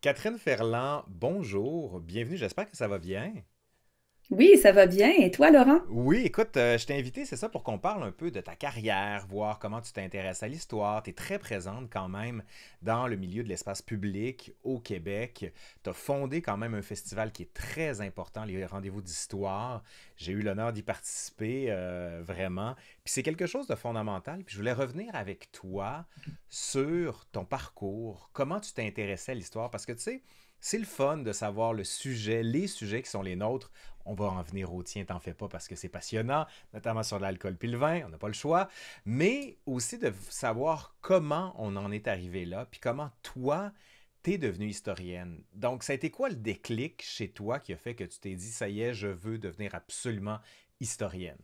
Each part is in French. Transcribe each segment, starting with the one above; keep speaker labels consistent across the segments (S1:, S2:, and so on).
S1: Catherine Ferland, bonjour, bienvenue, j'espère que ça va bien.
S2: Oui, ça va bien. Et toi, Laurent?
S1: Oui, écoute, euh, je t'ai invité, c'est ça, pour qu'on parle un peu de ta carrière, voir comment tu t'intéresses à l'histoire. Tu es très présente quand même dans le milieu de l'espace public au Québec. Tu as fondé quand même un festival qui est très important, les rendez-vous d'histoire. J'ai eu l'honneur d'y participer euh, vraiment. Puis c'est quelque chose de fondamental. Puis je voulais revenir avec toi sur ton parcours, comment tu t'intéressais à l'histoire, parce que tu sais, c'est le fun de savoir le sujet, les sujets qui sont les nôtres. On va en venir au tien, t'en fais pas parce que c'est passionnant, notamment sur l'alcool puis le vin, on n'a pas le choix. Mais aussi de savoir comment on en est arrivé là, puis comment toi, t'es devenue historienne. Donc, ça a été quoi le déclic chez toi qui a fait que tu t'es dit, ça y est, je veux devenir absolument historienne?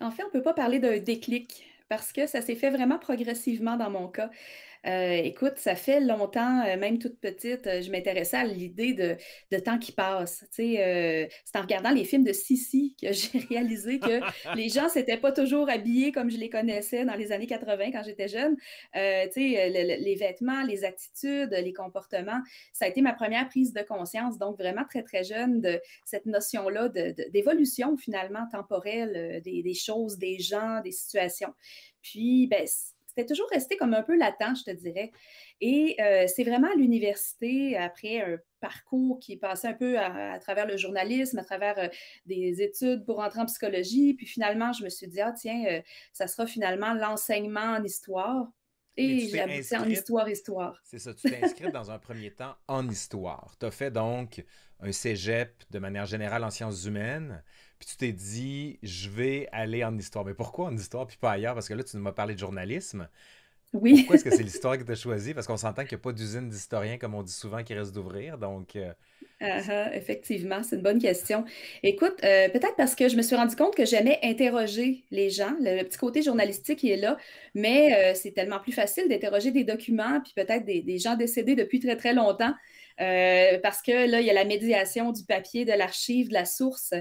S2: En fait, on ne peut pas parler d'un déclic parce que ça s'est fait vraiment progressivement dans mon cas. Euh, écoute, ça fait longtemps, euh, même toute petite, euh, je m'intéressais à l'idée de, temps qui passe. Tu sais, c'est en regardant les films de Sissi que j'ai réalisé que les gens s'étaient pas toujours habillés comme je les connaissais dans les années 80 quand j'étais jeune. tu sais, les vêtements, les attitudes, les comportements, ça a été ma première prise de conscience. Donc, vraiment très, très jeune de cette notion-là d'évolution finalement temporelle des, des choses, des gens, des situations. Puis, ben, toujours resté comme un peu latent, je te dirais. Et euh, c'est vraiment à l'université, après un parcours qui passait un peu à, travers le journalisme, à travers euh, des études pour entrer en psychologie, puis finalement, je me suis dit, ah tiens, euh, ça sera finalement l'enseignement en histoire. Et, et en histoire, histoire.
S1: C'est ça, tu t'es inscrite dans un premier temps en histoire. Tu as fait donc un cégep de manière générale en sciences humaines puis tu t'es dit, je vais aller en histoire. Mais pourquoi en histoire, puis pas ailleurs? Parce que là, tu nous m'as parlé de journalisme.
S2: Oui. Pourquoi est-ce que c'est
S1: l'histoire que tu as choisi? Parce qu'on s'entend qu'il n'y a pas d'usine d'historiens, comme on dit souvent, qui reste d'ouvrir. Donc. Euh,
S2: ah ah, effectivement, c'est une bonne question. Écoute, euh, peut-être parce que je me suis rendu compte que j'aimais interroger les gens. Le, petit côté journalistique il est là, mais euh, c'est tellement plus facile d'interroger des documents, puis peut-être des, des, gens décédés depuis très, très longtemps. Euh, parce que là, il y a la médiation du papier, de l'archive, de la source.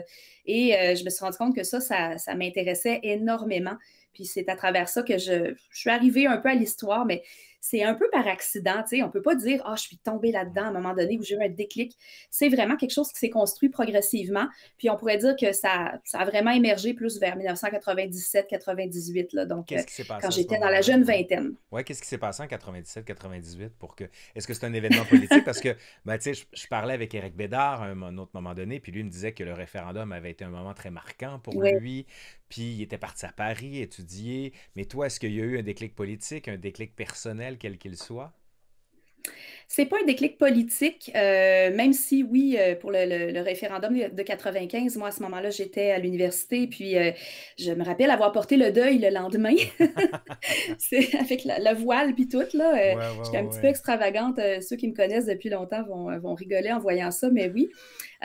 S2: Et euh, je me suis rendu compte que ça, ça, m'intéressait énormément. Puis c'est à travers ça que je, suis arrivée un peu à l'histoire, mais c'est un peu par accident. Tu sais, on peut pas dire Ah, oh, je suis tombée là-dedans à un moment donné où j'ai eu un déclic. C'est vraiment quelque chose qui s'est construit progressivement. Puis on pourrait dire que ça, ça a vraiment émergé plus vers 1997-98. Donc, euh, quand j'étais dans la jeune vingtaine.
S1: Oui, qu'est-ce qui s'est passé en 97-98 pour que. Est-ce que c'est un événement politique? Parce que, ben, tu sais, je, parlais avec Éric Bédard à un, autre moment donné, puis lui me disait que le référendum avait été un moment très marquant pour lui puis il était parti à Paris étudier. Mais toi, est-ce qu'il y a eu un déclic politique, un déclic personnel, quel qu'il soit?
S2: C'est pas un déclic politique, euh, même si oui, euh, pour le, référendum de 95, moi à ce moment-là, j'étais à l'université, puis euh, je me rappelle avoir porté le deuil le lendemain, avec la, voile puis tout là. Je un petit peu extravagante. ceux qui me connaissent depuis longtemps vont, vont rigoler en voyant ça, mais oui.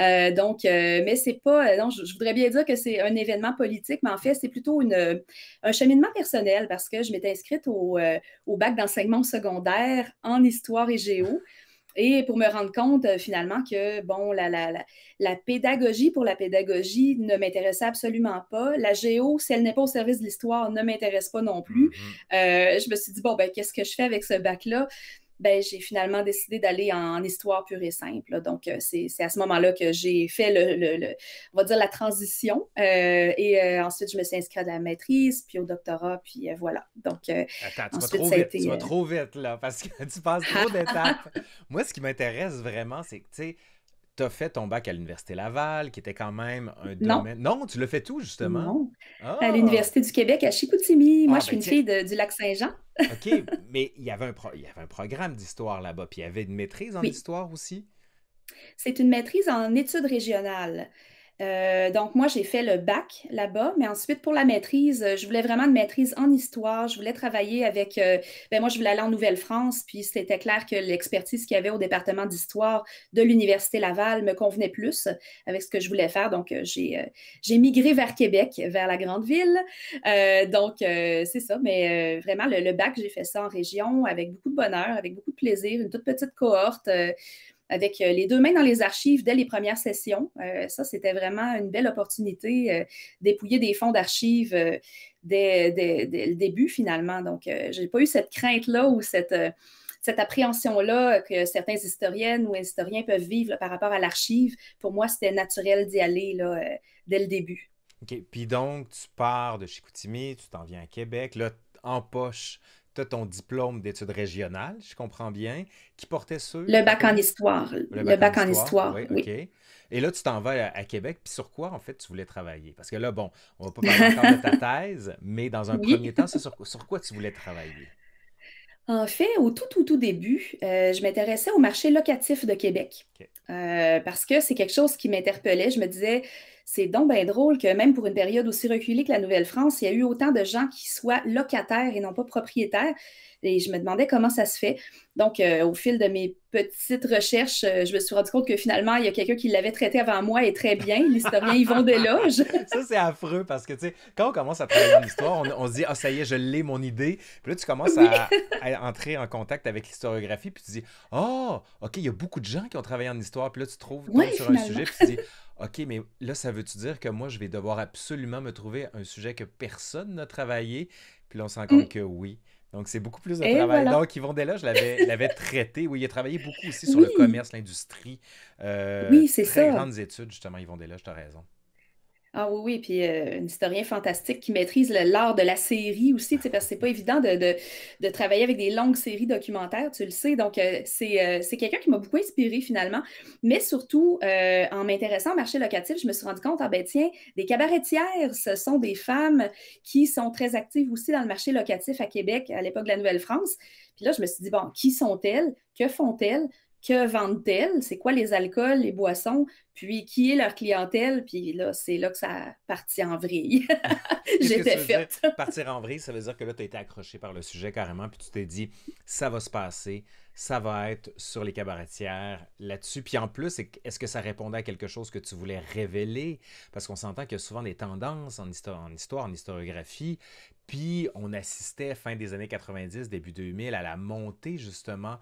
S2: Euh, donc, euh, mais c'est pas, euh, non, je, voudrais bien dire que c'est un événement politique, mais en fait, c'est plutôt un cheminement personnel parce que je m'étais inscrite au, bac d'enseignement secondaire en histoire et géo. Et pour me rendre compte finalement que, bon, la, pédagogie pour la pédagogie ne m'intéressait absolument pas. La géo, si elle n'est pas au service de l'histoire, ne m'intéresse pas non plus. Mm-hmm. je me suis dit, bon, ben, qu'est-ce que je fais avec ce bac-là? Ben, j'ai finalement décidé d'aller en, histoire pure et simple. Donc, euh, c'est à ce moment-là que j'ai fait, le, on va dire, la transition. Euh, et euh, ensuite, je me suis inscrite à la maîtrise, puis au doctorat, puis voilà.
S1: Donc, Attends, tu vas trop vite, là, parce que tu passes trop d'étapes. Moi, ce qui m'intéresse vraiment, c'est que, tu sais, tu as fait ton bac à l'Université Laval, qui était quand même un non. domaine. Non, tu le fais tout, justement. Non. À ah! l'Université
S2: du Québec, à Chicoutimi. Moi, ah, je suis ben une fille du Lac-Saint-Jean. OK,
S1: mais il y avait un, un programme d'histoire là-bas, puis il y avait une maîtrise en histoire aussi.
S2: C'est une maîtrise en études régionales. Euh, donc, moi, j'ai fait le bac là-bas, mais ensuite, pour la maîtrise, euh, je voulais vraiment une maîtrise en histoire. Je voulais travailler avec. Euh, ben moi, je voulais aller en Nouvelle-France, puis c'était clair que l'expertise qu'il y avait au département d'histoire de l'Université Laval me convenait plus avec ce que je voulais faire. Donc, j'ai migré vers Québec, vers la grande ville. donc, c'est ça. Mais vraiment, le, le bac, j'ai fait ça en région avec beaucoup de bonheur, avec beaucoup de plaisir, une toute petite cohorte avec euh, les deux mains dans les archives dès les premières sessions. Euh, ça, c'était vraiment une belle opportunité euh, d'épouiller des fonds d'archives dès, le début, finalement. Donc, je n'ai pas eu cette crainte-là ou cette, appréhension-là que certains historiennes ou historiens peuvent vivre par rapport à l'archive. Pour moi, c'était naturel d'y aller là,
S1: dès le début. OK. Puis donc, tu pars de Chicoutimi, tu t'en viens à Québec. Là, en poche tu as ton diplôme d'études régionales, je comprends bien, qui portait sur... Le bac en histoire. Le bac, en, histoire, oui. OK. Et là, tu t'en vas à, Québec, puis sur quoi, en fait, tu voulais travailler? Parce que là, bon, on va pas parler encore de ta thèse, mais dans un premier temps, c'est sur, quoi tu voulais travailler?
S2: En fait, au tout, tout, tout début, euh, je m'intéressais au marché locatif de Québec. Euh, parce que c'est quelque chose qui m'interpellait. Je me disais, c'est donc bien drôle que même pour une période aussi reculée que la Nouvelle-France, il y a eu autant de gens qui soient locataires et non pas propriétaires. Et je me demandais comment ça se fait. Donc, euh, au fil de mes petites recherches, euh, je me suis rendu compte que finalement, il y a quelqu'un qui l'avait traité avant moi et très bien, l'historien Yvon Deloge.
S1: ça, c'est affreux parce que, tu sais, quand on commence à travailler en histoire, on, se dit, ah, ça y est, je l'ai, mon idée. Puis là, tu commences à, entrer en contact avec l'historiographie, puis tu dis, oh, OK, il y a beaucoup de gens qui ont travaillé en histoire. Puis là, tu trouves sur un sujet, puis tu dis, OK, mais là, ça veut-tu dire que moi, je vais devoir absolument me trouver un sujet que personne n'a travaillé? Puis là, on se compte mm. que oui. Donc, c'est beaucoup plus de travail. Donc, Yvon je l'avait traité. Oui, il a travaillé beaucoup aussi sur le commerce, l'industrie. Euh, oui, c'est ça. Très grandes études, justement, Yvon Deloche, tu as raison.
S2: Ah oui, oui, puis une euh, un historien fantastique qui maîtrise l'art de la série aussi, parce que c'est pas évident de, travailler avec des longues séries documentaires, tu le sais. Donc, euh, euh, c'est quelqu'un qui m'a beaucoup inspiré finalement. Mais surtout, en m'intéressant au marché locatif, je me suis rendu compte, ah ben tiens, des cabaretières, ce sont des femmes qui sont très actives aussi dans le marché locatif à Québec à l'époque de la Nouvelle-France. Puis là, je me suis dit, bon, qui sont-elles? Que font-elles? que vendent-elles, c'est quoi les alcools, les boissons, puis qui est leur clientèle, puis là, c'est là que ça partit en vrille. J'étais
S1: faite. Partir en vrille, ça veut dire que là, tu as été accroché par le sujet carrément, puis tu t'es dit, ça va se passer, ça va être sur les cabaretières là-dessus. Puis en plus, est-ce que ça répondait à quelque chose que tu voulais révéler? Parce qu'on s'entend qu'il y a souvent des tendances en histoire, en, histoire, en historiographie, puis on assistait fin des années 90, début 2000 à la montée justement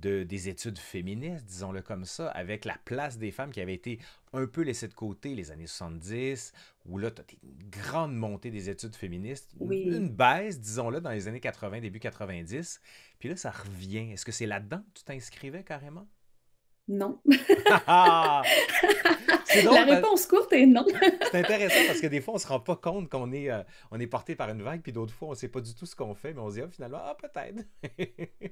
S1: de, des études féministes, disons-le comme ça, avec la place des femmes qui avait été un peu laissée de côté les années 70, où là, tu as une grande montée des études féministes, une baisse, disons-le, dans les années 80, début 90. Puis là, ça revient. Est-ce que c'est là-dedans que tu t'inscrivais carrément? Non. la réponse
S2: courte est non. c'est
S1: intéressant parce que des fois, on ne se rend pas compte qu'on est, euh, est porté par une vague, puis d'autres fois, on ne sait pas du tout ce qu'on fait, mais on se dit ah, finalement, ah, peut-être.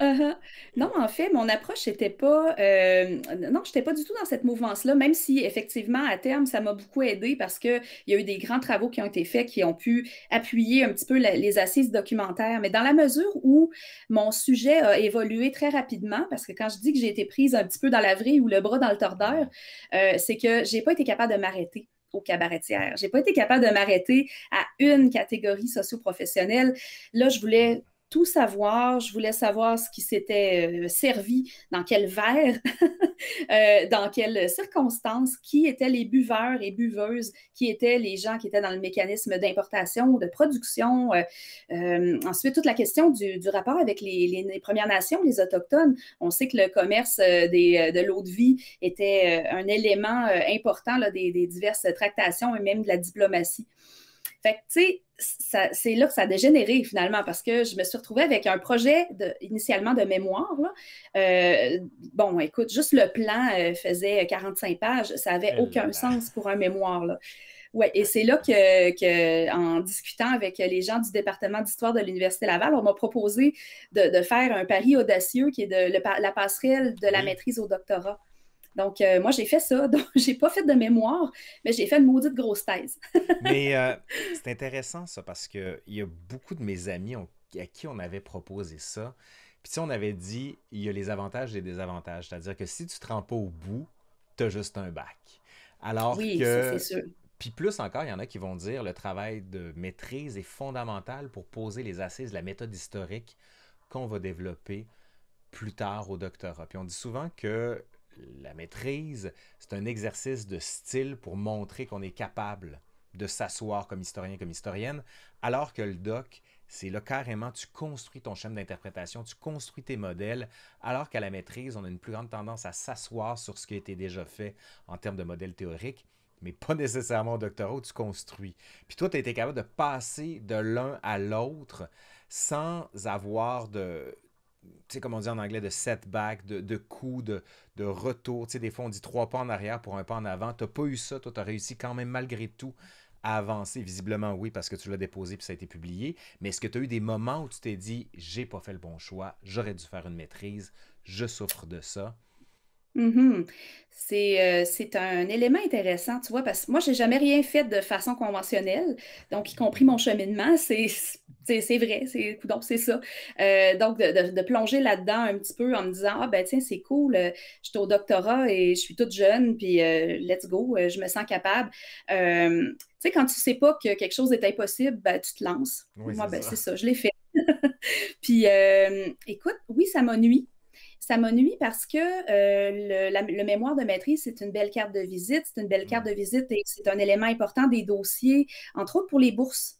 S2: Uh-huh. Non, en fait, mon approche n'était pas. Euh, non, je n'étais pas du tout dans cette mouvance-là, même si effectivement, à terme, ça m'a beaucoup aidé parce qu'il y a eu des grands travaux qui ont été faits qui ont pu appuyer un petit peu les assises documentaires. Mais dans la mesure où mon sujet a évolué très rapidement, parce que quand je dis que j'ai été prise un petit peu dans la ou le bras dans le tordeur, euh, c'est que j'ai pas été capable de m'arrêter aux cabaretières. J'ai pas été capable de m'arrêter à une catégorie socio-professionnelle. Là, je voulais tout savoir. Je voulais savoir ce qui s'était euh, servi, dans quel verre, euh, dans quelles circonstances, qui étaient les buveurs et buveuses, qui étaient les gens qui étaient dans le mécanisme d'importation ou de production. Euh, ensuite, toute la question du, rapport avec les, Premières Nations, les Autochtones. On sait que le commerce des, de l'eau de vie était un élément important des, des diverses tractations et même de la diplomatie. Fait que, tu sais, c'est là que ça a dégénéré finalement parce que je me suis retrouvée avec un projet initialement de mémoire. Euh, bon, écoute, juste le plan euh, faisait 45 pages, ça n'avait aucun sens pour un mémoire. Ouais, et c'est là que, en discutant avec les gens du département d'histoire de l'Université Laval, on m'a proposé de, faire un pari audacieux qui est de la passerelle de la maîtrise au doctorat. Donc, euh, moi, j'ai fait ça. Donc, j'ai pas fait de mémoire, mais j'ai fait une maudite grosse thèse.
S1: mais euh, c'est intéressant, ça, parce qu'il y a beaucoup de mes amis à qui on avait proposé ça. Puis, si on avait dit, il y a les avantages et les désavantages. C'est-à-dire que si tu te rends pas au bout, tu as juste un bac. Alors oui, que. sûr. Puis plus encore, il y en a qui vont dire le travail de maîtrise est fondamental pour poser les assises de la méthode historique qu'on va développer plus tard au doctorat. Puis on dit souvent que la maîtrise, c'est un exercice de style pour montrer qu'on est capable de s'asseoir comme historien, comme historienne, alors que le doc, c'est là carrément, tu construis ton chaîne d'interprétation, tu construis tes modèles, alors qu'à la maîtrise, on a une plus grande tendance à s'asseoir sur ce qui a été déjà fait en termes de modèles théoriques, mais pas nécessairement au doctorat où tu construis. Puis toi, tu as été capable de passer de l'un à l'autre sans avoir de, sais, comme on dit en anglais, de setback, de, de coup, de, de retour. des fois, on dit trois pas en arrière pour un pas en avant. Tu n'as pas eu ça. Toi, tu as réussi quand même, malgré tout, à avancer. Visiblement, oui, parce que tu l'as déposé puis ça a été publié. Mais est-ce que tu as eu des moments où tu t'es dit, j'ai pas fait le bon choix, j'aurais dû faire une maîtrise, je souffre de ça?
S2: Mmh c'est euh, c'est un élément intéressant, tu vois, parce que moi, j'ai jamais rien fait de façon conventionnelle, donc y compris mon cheminement, c'est c'est vrai, c'est donc c'est ça. Euh, donc, de, de- plonger là-dedans un petit peu en me disant, ah ben tiens, c'est cool, euh, je suis au doctorat et je suis toute jeune, puis let's go, je me sens capable. tu sais, quand tu sais pas que quelque chose est impossible, ben, tu te lances. Moi, ben, ça. c'est ça, je l'ai fait. Puis, écoute, oui, ça m'ennuie ça m'ennuie parce que euh, le, mémoire de maîtrise, c'est une belle carte de visite, c'est une belle carte mm. de visite et c'est un élément important des dossiers, entre autres pour les bourses.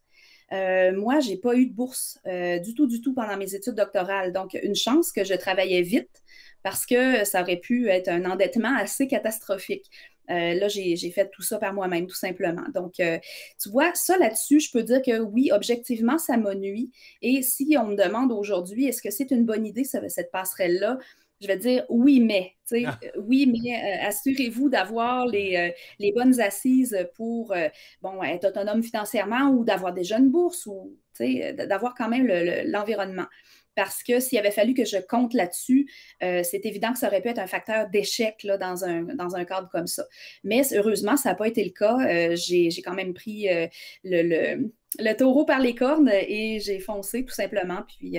S2: Euh, moi, je n'ai pas eu de bourse euh, du tout, du tout pendant mes études doctorales. Donc, une chance que je travaillais vite parce que ça aurait pu être un endettement assez catastrophique. Euh, là, j'ai fait tout ça par moi-même, tout simplement. Donc, euh, tu vois, ça là-dessus, je peux dire que oui, objectivement, ça me nuit. Et si on me demande aujourd'hui, est-ce que c'est une bonne idée, cette passerelle-là? Je vais dire oui, mais. Ah. Euh, oui, mais assurez-vous d'avoir les, bonnes assises pour bon, être autonome financièrement ou d'avoir des jeunes bourses ou d'avoir quand même l'environnement parce que s'il avait fallu que je compte là-dessus, euh, c'est évident que ça aurait pu être un facteur d'échec dans, un, dans un cadre comme ça. Mais heureusement, ça n'a pas été le cas. Euh, j'ai quand même pris euh, le, le, taureau par les cornes et j'ai foncé tout simplement. Puis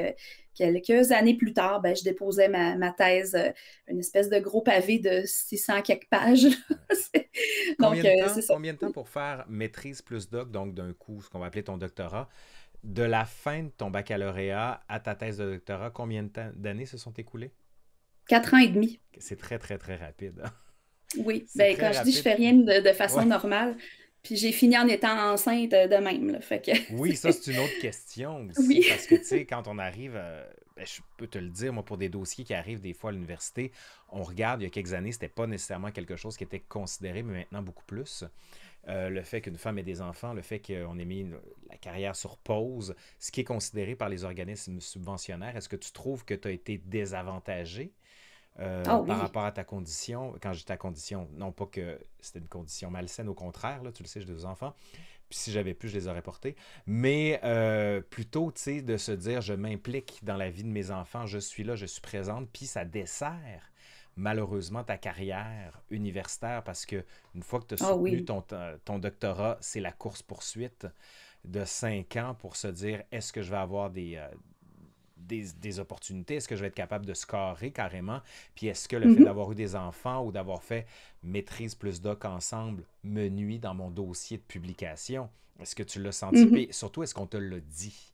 S2: quelques années plus tard, ben, je déposais ma, thèse, une espèce de gros pavé de 600 quelques pages.
S1: donc, combien, combien de temps pour faire maîtrise plus doc, donc d'un coup, ce qu'on va appeler ton doctorat? de la fin de ton baccalauréat à ta thèse de doctorat, combien d'années se sont écoulées?
S2: Quatre ans et demi.
S1: C'est très, très, très rapide. Hein.
S2: Oui, ben, quand je dis je fais rien de, façon normale, puis j'ai fini en étant enceinte de même. fait
S1: oui, ça, c'est une autre question aussi. Parce que, tu sais, quand on arrive, euh, ben, je peux te le dire, moi, pour des dossiers qui arrivent des fois à l'université, on regarde, il y a quelques années, c'était pas nécessairement quelque chose qui était considéré, mais maintenant beaucoup plus. Euh, le fait qu'une femme ait des enfants, le fait qu'on ait mis la carrière sur pause, ce qui est considéré par les organismes subventionnaires. Est-ce que tu trouves que tu as été désavantagé euh, ah par rapport à ta condition, quand j'ai ta condition, non pas que c'était une condition malsaine, au contraire, là, tu le sais, j'ai deux enfants, puis si j'avais pu, je les aurais portés, mais euh, plutôt, tu sais, de se dire, je m'implique dans la vie de mes enfants, je suis là, je suis présente, puis ça dessert malheureusement ta carrière universitaire parce que une fois que tu as ah soutenu ton, doctorat, c'est la course-poursuite de cinq ans pour se dire est-ce que je vais avoir des, euh, des, opportunités, est-ce que je vais être capable de scorer carrément, puis est-ce que le fait mhm. d'avoir eu des enfants ou d'avoir fait maîtrise plus doc ensemble me nuit dans mon dossier de publication? Est-ce que tu l'as senti? Et mhm. Surtout, est-ce qu'on te l'a dit?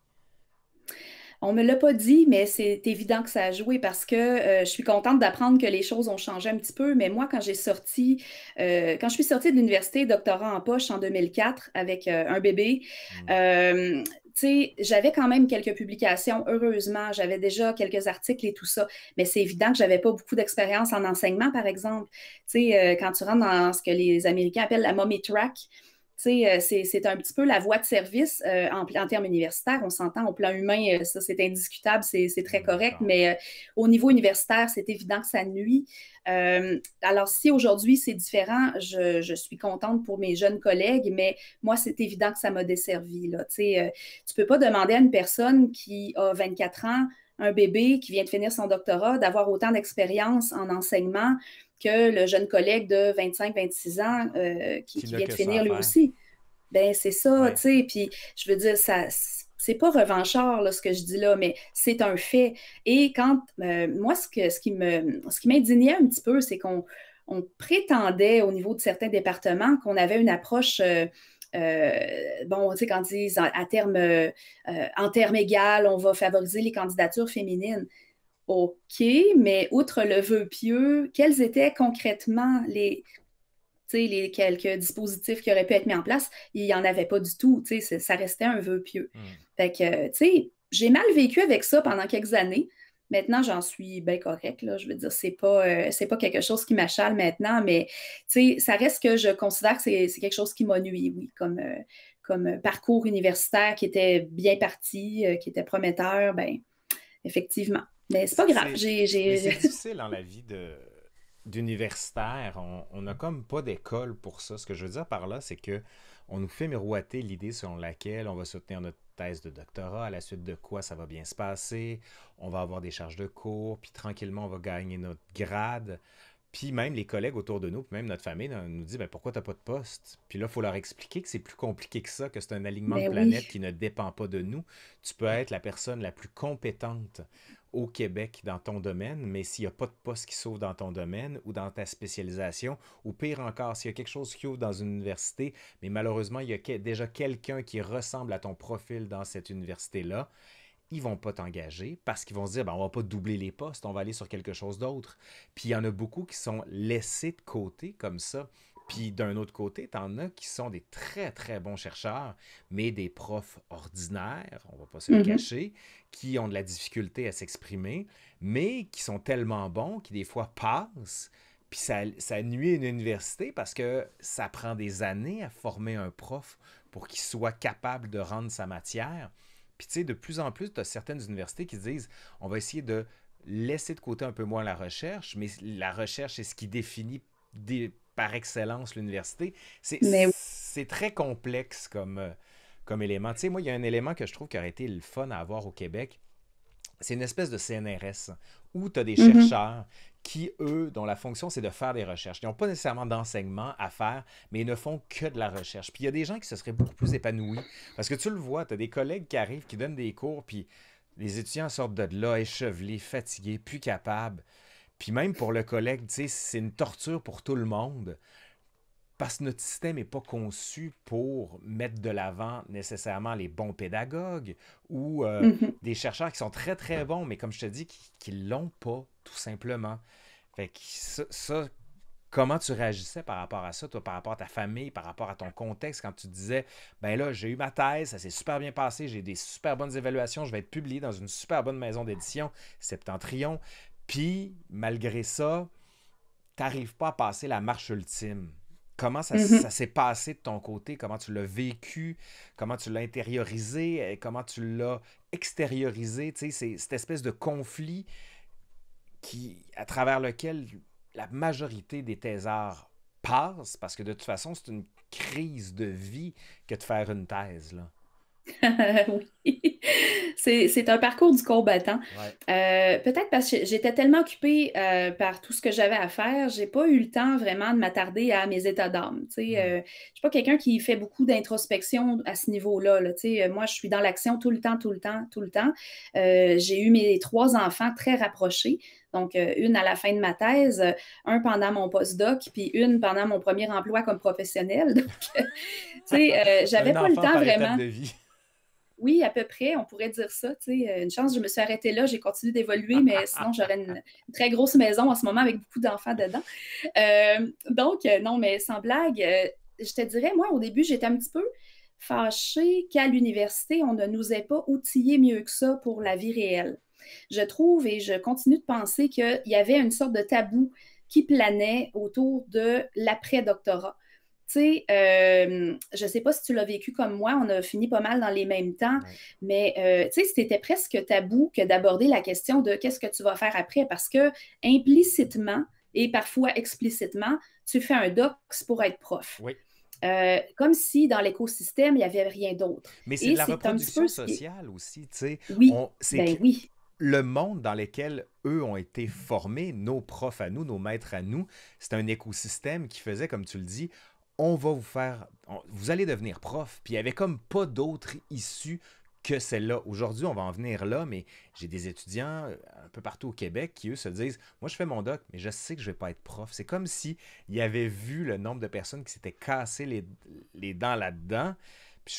S2: On me l'a pas dit, mais c'est évident que ça a joué parce que euh, je suis contente d'apprendre que les choses ont changé un petit peu. Mais moi, quand j'ai sorti, euh, quand je suis sortie de l'université, doctorat en poche en 2004 avec euh, un bébé, mmh. j'avais quand même quelques publications, heureusement, j'avais déjà quelques articles et tout ça, mais c'est évident que j'avais pas beaucoup d'expérience en enseignement, par exemple. Tu quand tu rentres dans ce que les Américains appellent la mommy track, euh, c'est un petit peu la voie de service euh, en, termes universitaires. On s'entend au plan humain, euh, ça c'est indiscutable, c'est très correct, mais au niveau universitaire, c'est évident que ça nuit. alors si aujourd'hui c'est différent, je, suis contente pour mes jeunes collègues, mais moi c'est évident que ça m'a desservi. Là, sais tu peux pas demander à une personne qui a 24 ans, un bébé qui vient de finir son doctorat, d'avoir autant d'expérience en enseignement que le jeune collègue de 25-26 ans euh, qui, vient de finir lui aussi. Ben, c'est ça, tu sais. Puis je veux dire, ça. C'est pas revanchard là, ce que je dis là, mais c'est un fait. Et quand euh, moi, ce, que, ce qui me, qui m'indignait un petit peu, c'est qu'on prétendait au niveau de certains départements qu'on avait une approche euh, bon, tu sais, quand ils disent à terme, en termes égal, on va favoriser les candidatures féminines. OK, mais outre le vœu pieux, quels étaient concrètement les, les quelques dispositifs qui auraient pu être mis en place? Il n'y en avait pas du tout. Ça restait un vœu pieux. Hmm. Fait que, tu sais, j'ai mal vécu avec ça pendant quelques années. Maintenant, j'en suis bien correcte. Là. Je veux dire, c'est pas, euh, pas quelque chose qui m'achale maintenant, mais ça reste que je considère que c'est, quelque chose qui m'a nuit, oui, comme, euh, comme parcours universitaire qui était bien parti, euh, qui était prometteur, ben effectivement. Mais c'est pas grave. J'ai, C'est
S1: difficile dans la vie de, d'universitaire. On n'a comme pas d'école pour ça. Ce que je veux dire par là, c'est que on nous fait miroiter l'idée selon laquelle on va soutenir notre thèse de doctorat, à la suite de quoi ça va bien se passer, on va avoir des charges de cours, puis tranquillement on va gagner notre grade. Puis même les collègues autour de nous, puis même notre famille euh, nous dit Pourquoi tu n'as pas de poste. Puis là, il faut leur expliquer que c'est plus compliqué que ça, que c'est un alignement ben de planète qui ne dépend pas de nous. Tu peux être la personne la plus compétente au Québec dans ton domaine, mais s'il n'y a pas de poste qui s'ouvre dans ton domaine ou dans ta spécialisation, ou pire encore, s'il y a quelque chose qui ouvre dans une université, mais malheureusement, il y a déjà quelqu'un qui ressemble à ton profil dans cette université-là, ils vont pas t'engager parce qu'ils vont se dire ben, on va pas doubler les postes, on va aller sur quelque chose d'autre. Puis il y en a beaucoup qui sont laissés de côté comme ça puis d'un autre côté, tu en as qui sont des très, très bons chercheurs, mais des profs ordinaires, on va pas se le mm-hmm. cacher, qui ont de la difficulté à s'exprimer, mais qui sont tellement bons qui des fois passent. Puis ça, ça nuit une université parce que ça prend des années à former un prof pour qu'il soit capable de rendre sa matière. Puis tu sais, de plus en plus, tu as certaines universités qui disent, on va essayer de laisser de côté un peu moins la recherche, mais la recherche est ce qui définit des, par excellence l'université. C'est très complexe comme, euh, comme élément. Tu sais, moi, il y a un élément que je trouve qui aurait été le fun à avoir au Québec. C'est une espèce de CNRS où tu as des mm-hmm. chercheurs qui, eux, dont la fonction, c'est de faire des recherches. Ils n'ont pas nécessairement d'enseignement à faire, mais ils ne font que de la recherche. Puis il y a des gens qui se seraient beaucoup plus épanouis. Parce que tu le vois, tu as des collègues qui arrivent, qui donnent des cours, puis les étudiants sortent de là échevelés, fatigués, plus capables. Puis même pour le collègue, c'est une torture pour tout le monde parce que notre système n'est pas conçu pour mettre de l'avant nécessairement les bons pédagogues ou euh, mhm. des chercheurs qui sont très très bons, mais comme je te dis, qui ne l'ont pas, tout simplement. Fait que ça, comment tu réagissais par rapport à ça, toi, par rapport à ta famille, par rapport à ton contexte, quand tu disais, ben là, j'ai eu ma thèse, ça s'est super bien passé, j'ai des super bonnes évaluations, je vais être publié dans une super bonne maison d'édition, Septentrion. Puis, malgré ça, t'arrives pas à passer la marche ultime. Comment mhm. ça, s'est passé de ton côté? Comment tu l'as vécu? Comment tu l'as intériorisé? Euh, comment tu l'as extériorisé? c'est cette espèce de conflit qui, à travers lequel la majorité des thésards passent. parce que de toute façon, c'est une crise de vie que de faire une thèse. Là.
S2: c'est un parcours du combattant. Euh, peut-être parce que j'étais tellement occupée euh, par tout ce que j'avais à faire, j'ai pas eu le temps vraiment de m'attarder à mes états d'âme. Mm. Euh, je ne suis pas quelqu'un qui fait beaucoup d'introspection à ce niveau-là. moi, je suis dans l'action tout le temps, tout le temps, tout le temps. j'ai eu mes trois enfants très rapprochés. Donc, une à la fin de ma thèse, un pendant mon postdoc, puis une pendant mon premier emploi comme professionnel. Donc, tu j'avais pas le temps vraiment oui, à peu près, on pourrait dire ça. T'sais. Une chance, je me suis arrêtée là, j'ai continué d'évoluer, mais sinon, j'aurais une, très grosse maison en ce moment avec beaucoup d'enfants dedans. Euh, donc, euh, non, mais sans blague, euh, je te dirais, moi, au début, j'étais un petit peu fâchée qu'à l'université, on ne nous ait pas outillé mieux que ça pour la vie réelle. Je trouve et je continue de penser qu'il y avait une sorte de tabou qui planait autour de l'après-doctorat tu sais, euh, je sais pas si tu l'as vécu comme moi, on a fini pas mal dans les mêmes temps, mais euh, tu sais, c'était presque tabou que d'aborder la question de qu'est-ce que tu vas faire après, parce que implicitement et parfois explicitement, tu fais un doc pour être prof. Oui. Euh, comme si dans l'écosystème, il n'y avait rien d'autre. Mais c'est de la reproduction sociale
S1: aussi, tu sais. Oui, ben oui. Le monde dans lequel eux ont été formés, nos profs à nous, nos maîtres à nous, c'est un écosystème qui faisait, comme tu le dis, on va vous faire, vous allez devenir prof. Puis il n'y avait comme pas d'autre issue que celle-là. Aujourd'hui, on va en venir là, mais j'ai des étudiants euh, un peu partout au Québec qui, eux, se disent Moi, je fais mon doc, mais je sais que je ne vais pas être prof. C'est comme s'ils y avaient vu le nombre de personnes qui s'étaient cassées les, les dents là-dedans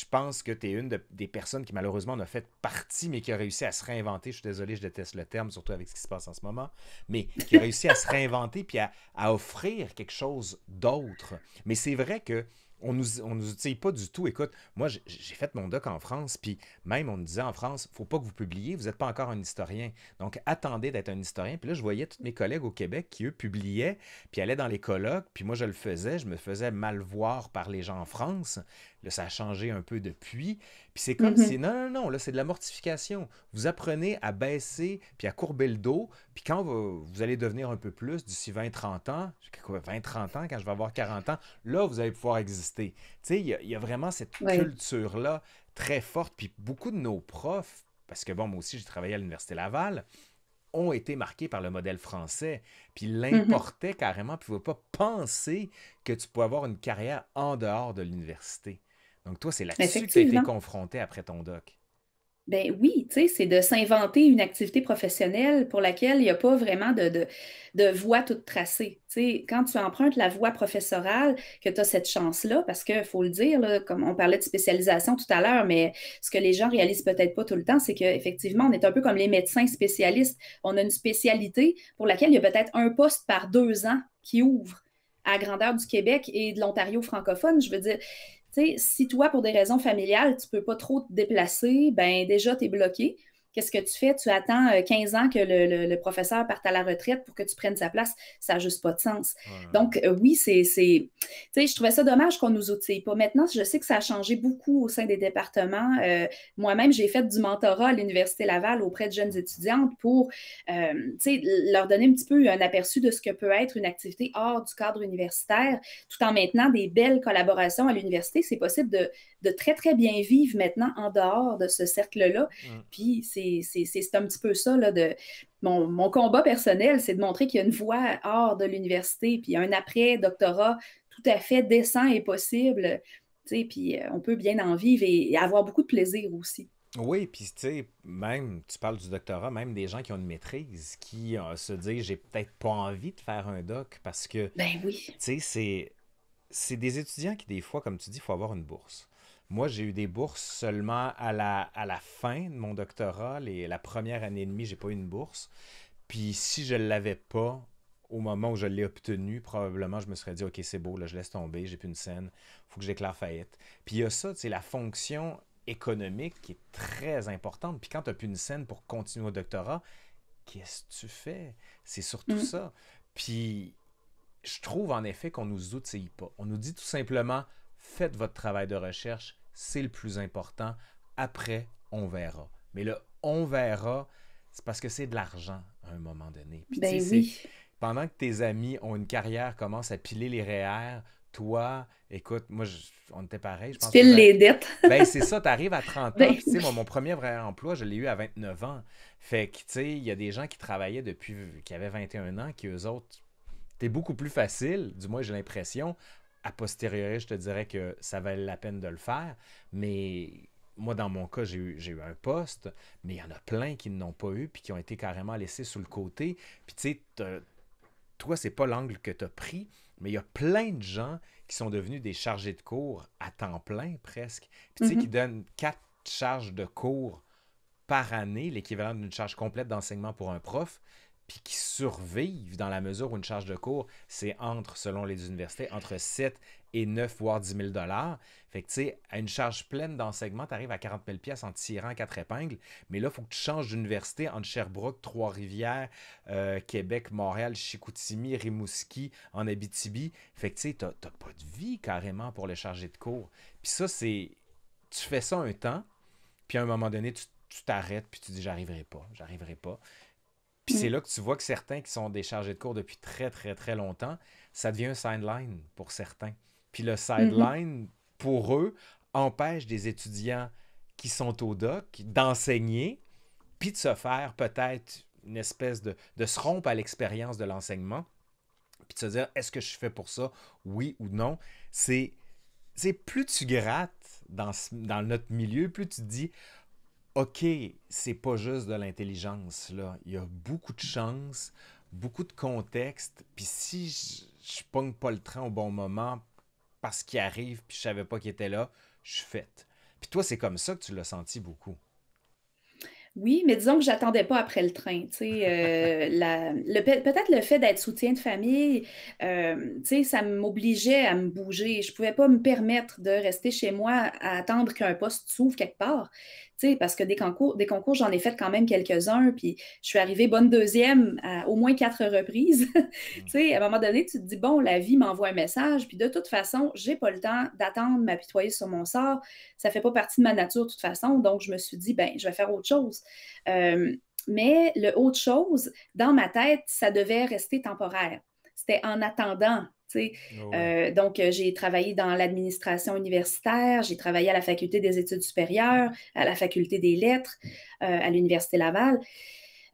S1: je pense que tu es une des personnes qui malheureusement en a fait partie, mais qui a réussi à se réinventer. Je suis désolé, je déteste le terme, surtout avec ce qui se passe en ce moment, mais qui a réussi à se réinventer puis à, offrir quelque chose d'autre. Mais c'est vrai que on nous, on utilise pas du tout. Écoute, moi, j'ai fait mon doc en France, puis même on me disait en France, faut pas que vous publiez, vous n'êtes pas encore un historien. Donc, attendez d'être un historien. Puis là, je voyais tous mes collègues au Québec qui, eux, publiaient, puis allaient dans les colloques, puis moi, je le faisais, je me faisais mal voir par les gens en France. Là, ça a changé un peu depuis. Puis c'est comme mm-hmm. si, non, non, non, là, c'est de la mortification. Vous apprenez à baisser, puis à courber le dos. Puis quand vous, allez devenir un peu plus, d'ici 20-30 ans, 20-30 ans, quand je vais avoir 40 ans, là, vous allez pouvoir exister. Tu sais, il y, a vraiment cette culture-là très forte. Puis beaucoup de nos profs, parce que bon, moi aussi, j'ai travaillé à l'Université Laval, ont été marqués par le modèle français, puis mm-hmm. l'importaient carrément, puis ne pas penser que tu peux avoir une carrière en dehors de l'université. Donc, toi, c'est là-dessus ben, que tu as été confronté après ton doc.
S2: Ben oui, tu sais, c'est de s'inventer une activité professionnelle pour laquelle il n'y a pas vraiment de, de, voie toute tracée. Tu sais, quand tu empruntes la voie professorale, que tu as cette chance-là, parce qu'il faut le dire, comme on parlait de spécialisation tout à l'heure, mais ce que les gens réalisent peut-être pas tout le temps, c'est qu'effectivement, on est un peu comme les médecins spécialistes. On a une spécialité pour laquelle il y a peut-être un poste par deux ans qui ouvre à grandeur du Québec et de l'Ontario francophone. Je veux dire, si toi, pour des raisons familiales, tu ne peux pas trop te déplacer, ben déjà, tu es bloqué. Qu'est-ce que tu fais? Tu attends 15 euh, ans que le, professeur parte à la retraite pour que tu prennes sa place. Ça n'a juste pas de sens. Donc, euh, oui, c'est. tu sais, Je trouvais ça dommage qu'on nous outille pas. Maintenant, je sais que ça a changé beaucoup au sein des départements. Euh, moi-même, j'ai fait du mentorat à l'Université Laval auprès de jeunes étudiantes pour leur donner un petit peu un aperçu de ce que peut être une activité hors du cadre universitaire, tout en maintenant des belles collaborations à l'université. C'est possible de, très, très bien vivre maintenant en dehors de ce cercle-là. Mm. Puis, c'est c'est un petit peu ça, là, de, mon, mon, combat personnel, c'est de montrer qu'il y a une voie hors de l'université, puis un après-doctorat tout à fait décent et possible. Puis euh, on peut bien en vivre et, avoir beaucoup de plaisir aussi.
S1: Oui, puis tu sais, même, tu parles du doctorat, même des gens qui ont une maîtrise, qui euh, se disent j'ai peut-être pas envie de faire un doc parce que. Ben oui. Tu sais, c'est. C'est des étudiants qui, des fois, comme tu dis, il faut avoir une bourse. Moi, j'ai eu des bourses seulement à la, fin de mon doctorat. la première année et demie, j'ai pas eu une bourse. Puis si je ne l'avais pas, au moment où je l'ai obtenu, probablement, je me serais dit, OK, c'est beau, là, je laisse tomber, j'ai plus une scène, faut que j'éclaire faillite. Puis il y a ça, c'est la fonction économique qui est très importante. Puis quand tu n'as plus une scène pour continuer au doctorat, qu'est-ce que tu fais? C'est surtout mm. ça. Puis je trouve en effet qu'on nous outille pas. On nous dit tout simplement, faites votre travail de recherche, c'est le plus important. Après, on verra. Mais le on verra, c'est parce que c'est de l'argent à un moment donné. Ben pendant que tes amis ont une carrière, commencent à piler les REER, e toi, écoute, moi, on était pareil. Je les
S2: dettes. ben, c'est ça,
S1: ben tu arrives à 30 ans. mon premier vrai emploi, je l'ai eu à 29 ans. Fait que, tu sais, il y a des gens qui travaillaient depuis, qui avaient 21 ans, qui eux autres, t'es beaucoup plus facile, du moins j'ai l'impression, a posteriori, je te dirais que ça valait la peine de le faire, mais moi, dans mon cas, j'ai eu, un poste, mais il y en a plein qui n'ont pas eu, puis qui ont été carrément laissés sur le côté. Puis tu sais, toi, c'est pas l'angle que tu as pris, mais il y a plein de gens qui sont devenus des chargés de cours à temps plein presque, puis tu sais, qui mm-hmm. donnent quatre charges de cours par année, l'équivalent d'une charge complète d'enseignement pour un prof puis qui survivent dans la mesure où une charge de cours, c'est entre, selon les universités, entre 7 et 9, voire 10 000 Fait que, tu sais, à une charge pleine d'enseignement, tu arrives à 40 000 en tirant quatre épingles. Mais là, il faut que tu changes d'université entre Sherbrooke, Trois-Rivières, euh, Québec, Montréal, Chicoutimi, Rimouski, en Abitibi. Fait que, tu sais, tu n'as pas de vie carrément pour le charger de cours. Puis ça, c'est... Tu fais ça un temps, puis à un moment donné, tu t'arrêtes, puis tu dis, j'arriverai pas, j'arriverai pas. Puis c'est mm. là que tu vois que certains qui sont déchargés de cours depuis très, très, très longtemps, ça devient un sideline pour certains. Puis le mhm. sideline, pour eux, empêche des étudiants qui sont au doc d'enseigner, puis de se faire peut-être une espèce de, de se rompre à l'expérience de l'enseignement, puis de se dire est-ce que je suis fait pour ça, oui ou non. C'est plus tu grattes dans, dans notre milieu, plus tu te dis OK, c'est pas juste de l'intelligence, là. Il y a beaucoup de chance, beaucoup de contexte. Puis si je, je pogne pas le train au bon moment parce qu'il arrive, puis je savais pas qu'il était là, je suis faite. Puis toi, c'est comme ça que tu l'as senti beaucoup.
S2: Oui, mais disons que j'attendais pas après le train. Euh, peut-être le fait d'être soutien de famille, euh, ça m'obligeait à me bouger. Je pouvais pas me permettre de rester chez moi à attendre qu'un poste s'ouvre quelque part parce que des concours, des concours j'en ai fait quand même quelques-uns, puis je suis arrivée bonne deuxième à au moins quatre reprises. à un moment donné, tu te dis, bon, la vie m'envoie un message, puis de toute façon, j'ai pas le temps d'attendre, m'apitoyer sur mon sort. Ça fait pas partie de ma nature de toute façon, donc je me suis dit, ben, je vais faire autre chose. Euh, mais le autre chose, dans ma tête, ça devait rester temporaire. C'était en attendant Oh, euh, donc, euh, j'ai travaillé dans l'administration universitaire, j'ai travaillé à la faculté des études supérieures, à la faculté des lettres, euh, à l'Université Laval.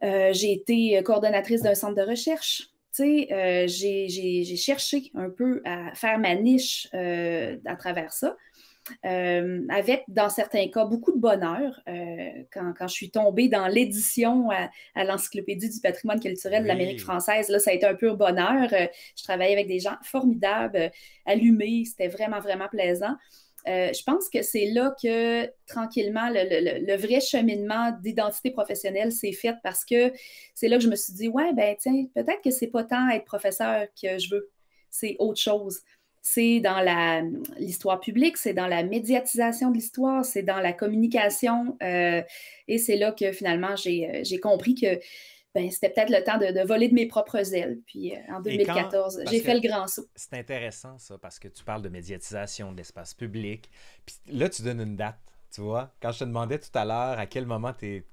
S2: j'ai été coordonnatrice d'un centre de recherche. j'ai cherché un peu à faire ma niche à travers ça. Euh, avec, dans certains cas, beaucoup de bonheur. Euh, quand, je suis tombée dans l'édition à, l'Encyclopédie du patrimoine culturel de l'Amérique française, là, ça a été un pur bonheur. Euh, je travaillais avec des gens formidables, allumés, c'était vraiment, vraiment plaisant. je pense que c'est là que tranquillement le, le vrai cheminement d'identité professionnelle s'est fait parce que c'est là que je me suis dit ouais ben tiens peut-être que c'est pas tant être professeur que je veux c'est autre chose c'est dans l'histoire publique, c'est dans la médiatisation de l'histoire, c'est dans la communication. Euh, et c'est là que finalement, euh, j'ai compris que ben, c'était peut-être le temps de, voler de mes propres ailes. Puis euh, en 2014, j'ai fait le grand saut.
S1: C'est intéressant ça, parce que tu parles de médiatisation, de l'espace public. Puis là, tu donnes une date, tu vois. Quand je te demandais tout à l'heure à quel moment es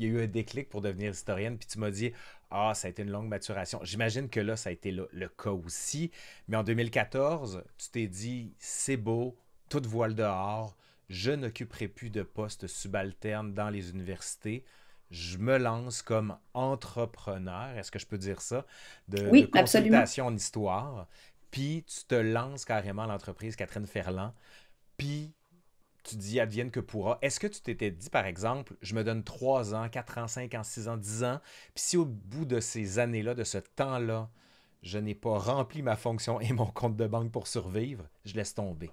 S1: il y a eu un déclic pour devenir historienne, puis tu m'as dit ah, ça a été une longue maturation. J'imagine que là, ça a été le, cas aussi. Mais en 2014, tu t'es dit, c'est beau, toute voile dehors, je n'occuperai plus de poste subalterne dans les universités. Je me lance comme entrepreneur, est-ce que je peux dire ça, de, consultation en histoire. Puis tu te lances carrément l'entreprise Catherine Ferland. Puis tu dis advienne que pourra. Est-ce que tu t'étais dit, par exemple, je me donne 3 ans, 4 ans, 5 ans, 6 ans, 10 ans, puis si au bout de ces années-là, de ce temps-là, je n'ai pas rempli ma fonction et mon compte de banque pour survivre, je laisse tomber?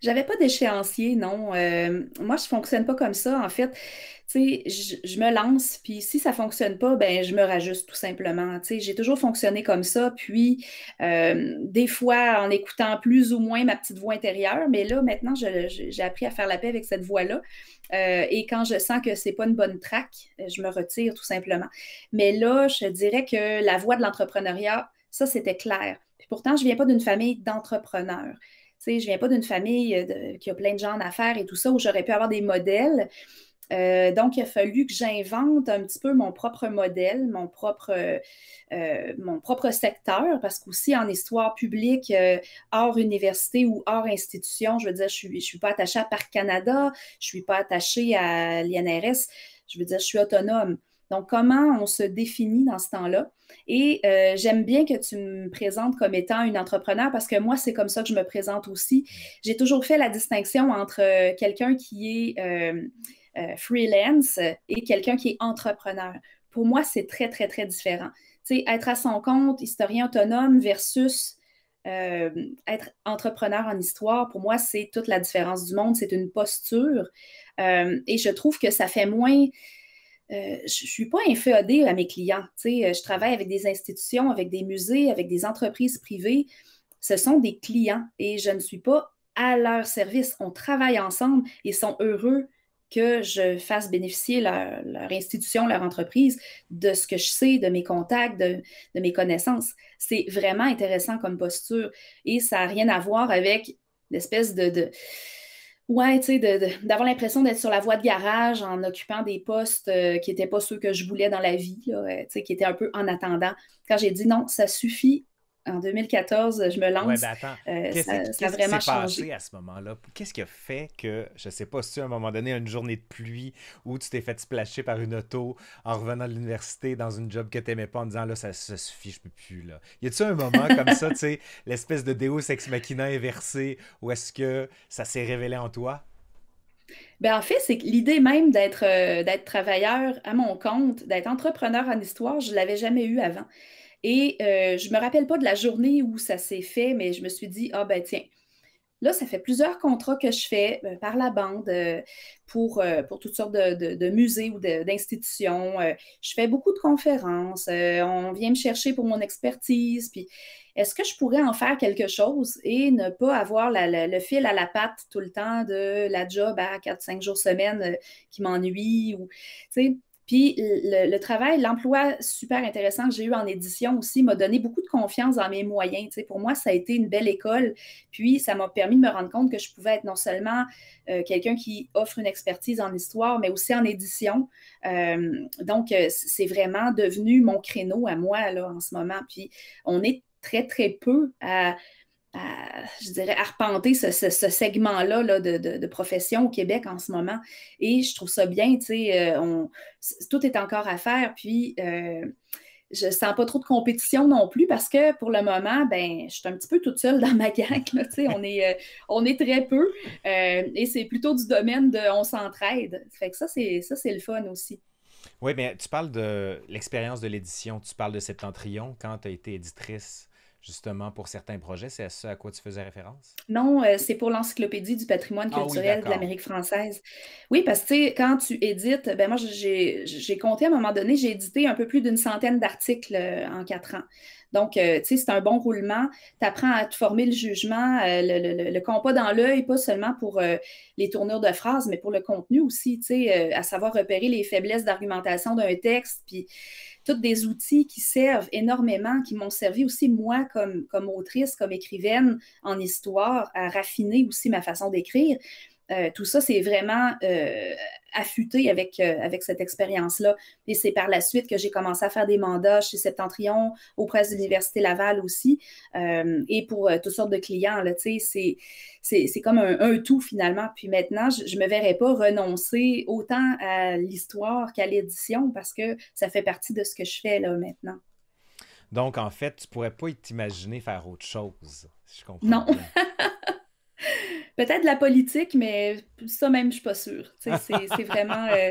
S2: J'avais pas d'échéancier, non. Euh, moi, je fonctionne pas comme ça. En fait, tu sais, je, me lance, puis si ça ne fonctionne pas, ben je me rajuste tout simplement. Tu sais, j'ai toujours fonctionné comme ça, puis euh, des fois en écoutant plus ou moins ma petite voix intérieure, mais là maintenant j'ai appris à faire la paix avec cette voix-là. Euh, et quand je sens que ce n'est pas une bonne traque, euh, je me retire tout simplement. Mais là, je dirais que la voix de l'entrepreneuriat, ça c'était clair. pourtant, je ne viens pas d'une famille d'entrepreneurs. Tu sais, je viens pas d'une famille qui a plein de gens en affaires et tout ça, où j'aurais pu avoir des modèles. Euh, donc, il a fallu que j'invente un petit peu mon propre modèle, mon propre, euh, euh, mon propre secteur, parce qu'aussi en histoire publique, hors université ou hors institution, je veux dire, je ne suis, je suis pas attachée à Parc Canada, je ne suis pas attachée à l'INRS, je veux dire, je suis autonome. Donc, comment on se définit dans ce temps-là? Et j'aime bien que tu me présentes comme étant une entrepreneur parce que moi, c'est comme ça que je me présente aussi. J'ai toujours fait la distinction entre quelqu'un qui est euh, freelance euh, et quelqu'un qui est entrepreneur. Pour moi, c'est très, très, très différent. Tu être à son compte, historien autonome versus euh, être entrepreneur en histoire, pour moi, c'est toute la différence du monde. C'est une posture. et je trouve que ça fait moins. je ne suis pas inféodée à mes clients. Je travaille avec des institutions, avec des musées, avec des entreprises privées. Ce sont des clients et je ne suis pas à leur service. On travaille ensemble Ils sont heureux que je fasse bénéficier leur, institution, leur entreprise de ce que je sais, de mes contacts, de, mes connaissances. C'est vraiment intéressant comme posture et ça n'a rien à voir avec l'espèce de, Ouais, tu sais, d'avoir l'impression d'être sur la voie de garage en occupant des postes euh, qui n'étaient pas ceux que je voulais dans la vie, tu sais, qui étaient un peu en attendant. Quand j'ai dit non, ça suffit, en 2014, je me lance. qu'est-ce, vraiment qui s'est changé. passé
S1: à ce moment-là? Qu'est-ce qui a fait que, je sais pas si à un moment donné, une journée de pluie où tu t'es fait splasher par une auto en revenant de l'université dans une job que tu n'aimais pas en disant là, ça, suffit, je peux plus. Là. Y a il un moment comme ça, tu sais, l'espèce de déo ex machina inversé, où est-ce que ça s'est révélé en toi?
S2: Bien, en fait, c'est que l'idée même d'être, euh, d'être travailleur à mon compte, d'être entrepreneur en histoire, je ne l'avais jamais eu avant. Et euh, je ne me rappelle pas de la journée où ça s'est fait, mais je me suis dit, ah ben tiens, là, ça fait plusieurs contrats que je fais euh, par la bande euh, pour, pour toutes sortes de, musées ou d'institutions. je fais beaucoup de conférences, on vient me chercher pour mon expertise, puis est-ce que je pourrais en faire quelque chose et ne pas avoir le fil à la patte tout le temps de la job à 4-5 jours semaine qui m'ennuie ou, tu sais, puis le, travail, l'emploi super intéressant que j'ai eu en édition aussi m'a donné beaucoup de confiance dans mes moyens. pour moi, ça a été une belle école. Puis ça m'a permis de me rendre compte que je pouvais être non seulement euh, quelqu'un qui offre une expertise en histoire, mais aussi en édition. Euh, donc, euh, c'est vraiment devenu mon créneau à moi là, en ce moment. Puis on est très, très peu à je dirais, arpenter ce, segment-là de, profession au Québec en ce moment. Et je trouve ça bien, tu sais, euh, tout est encore à faire. Puis, je euh, je sens pas trop de compétition non plus parce que pour le moment, ben, je suis un petit peu toute seule dans ma gang. on, est, euh, on est très peu et c'est plutôt du domaine de on s'entraide. Fait que ça, c'est, ça, c'est le fun aussi.
S1: Oui, mais tu parles de l'expérience de l'édition, tu parles de Septentrion quand tu as été éditrice justement pour certains projets. C'est à ce à quoi tu faisais référence?
S2: Non, euh, c'est pour l'Encyclopédie du patrimoine ah culturel de l'Amérique française. Oui, parce que quand tu édites, ben moi j'ai compté à un moment donné, j'ai édité un peu plus d'une centaine d'articles euh, en quatre ans. Donc, euh, tu sais, c'est un bon roulement. Tu apprends à te former le jugement, euh, le, compas dans l'œil, pas seulement pour euh, les tournures de phrases, mais pour le contenu aussi, tu sais, à savoir repérer les faiblesses d'argumentation d'un texte, puis tous des outils qui servent énormément, qui m'ont servi aussi, moi, comme, comme autrice, comme écrivaine en histoire, à raffiner aussi ma façon d'écrire. Euh, tout ça, c'est vraiment euh, affûté avec, euh, avec cette expérience-là. Et c'est par la suite que j'ai commencé à faire des mandats chez Septentrion, auprès de l'Université Laval aussi, et pour toutes sortes de clients. C'est comme un, tout finalement. Puis maintenant, je ne me verrais pas renoncer autant à l'histoire qu'à l'édition parce que ça fait partie de ce que je fais là maintenant.
S1: Donc, en fait, tu pourrais pas t'imaginer faire autre chose, si je comprends. Non.
S2: Peut-être la politique, mais ça même, je ne suis pas sûre. C'est vraiment. Euh,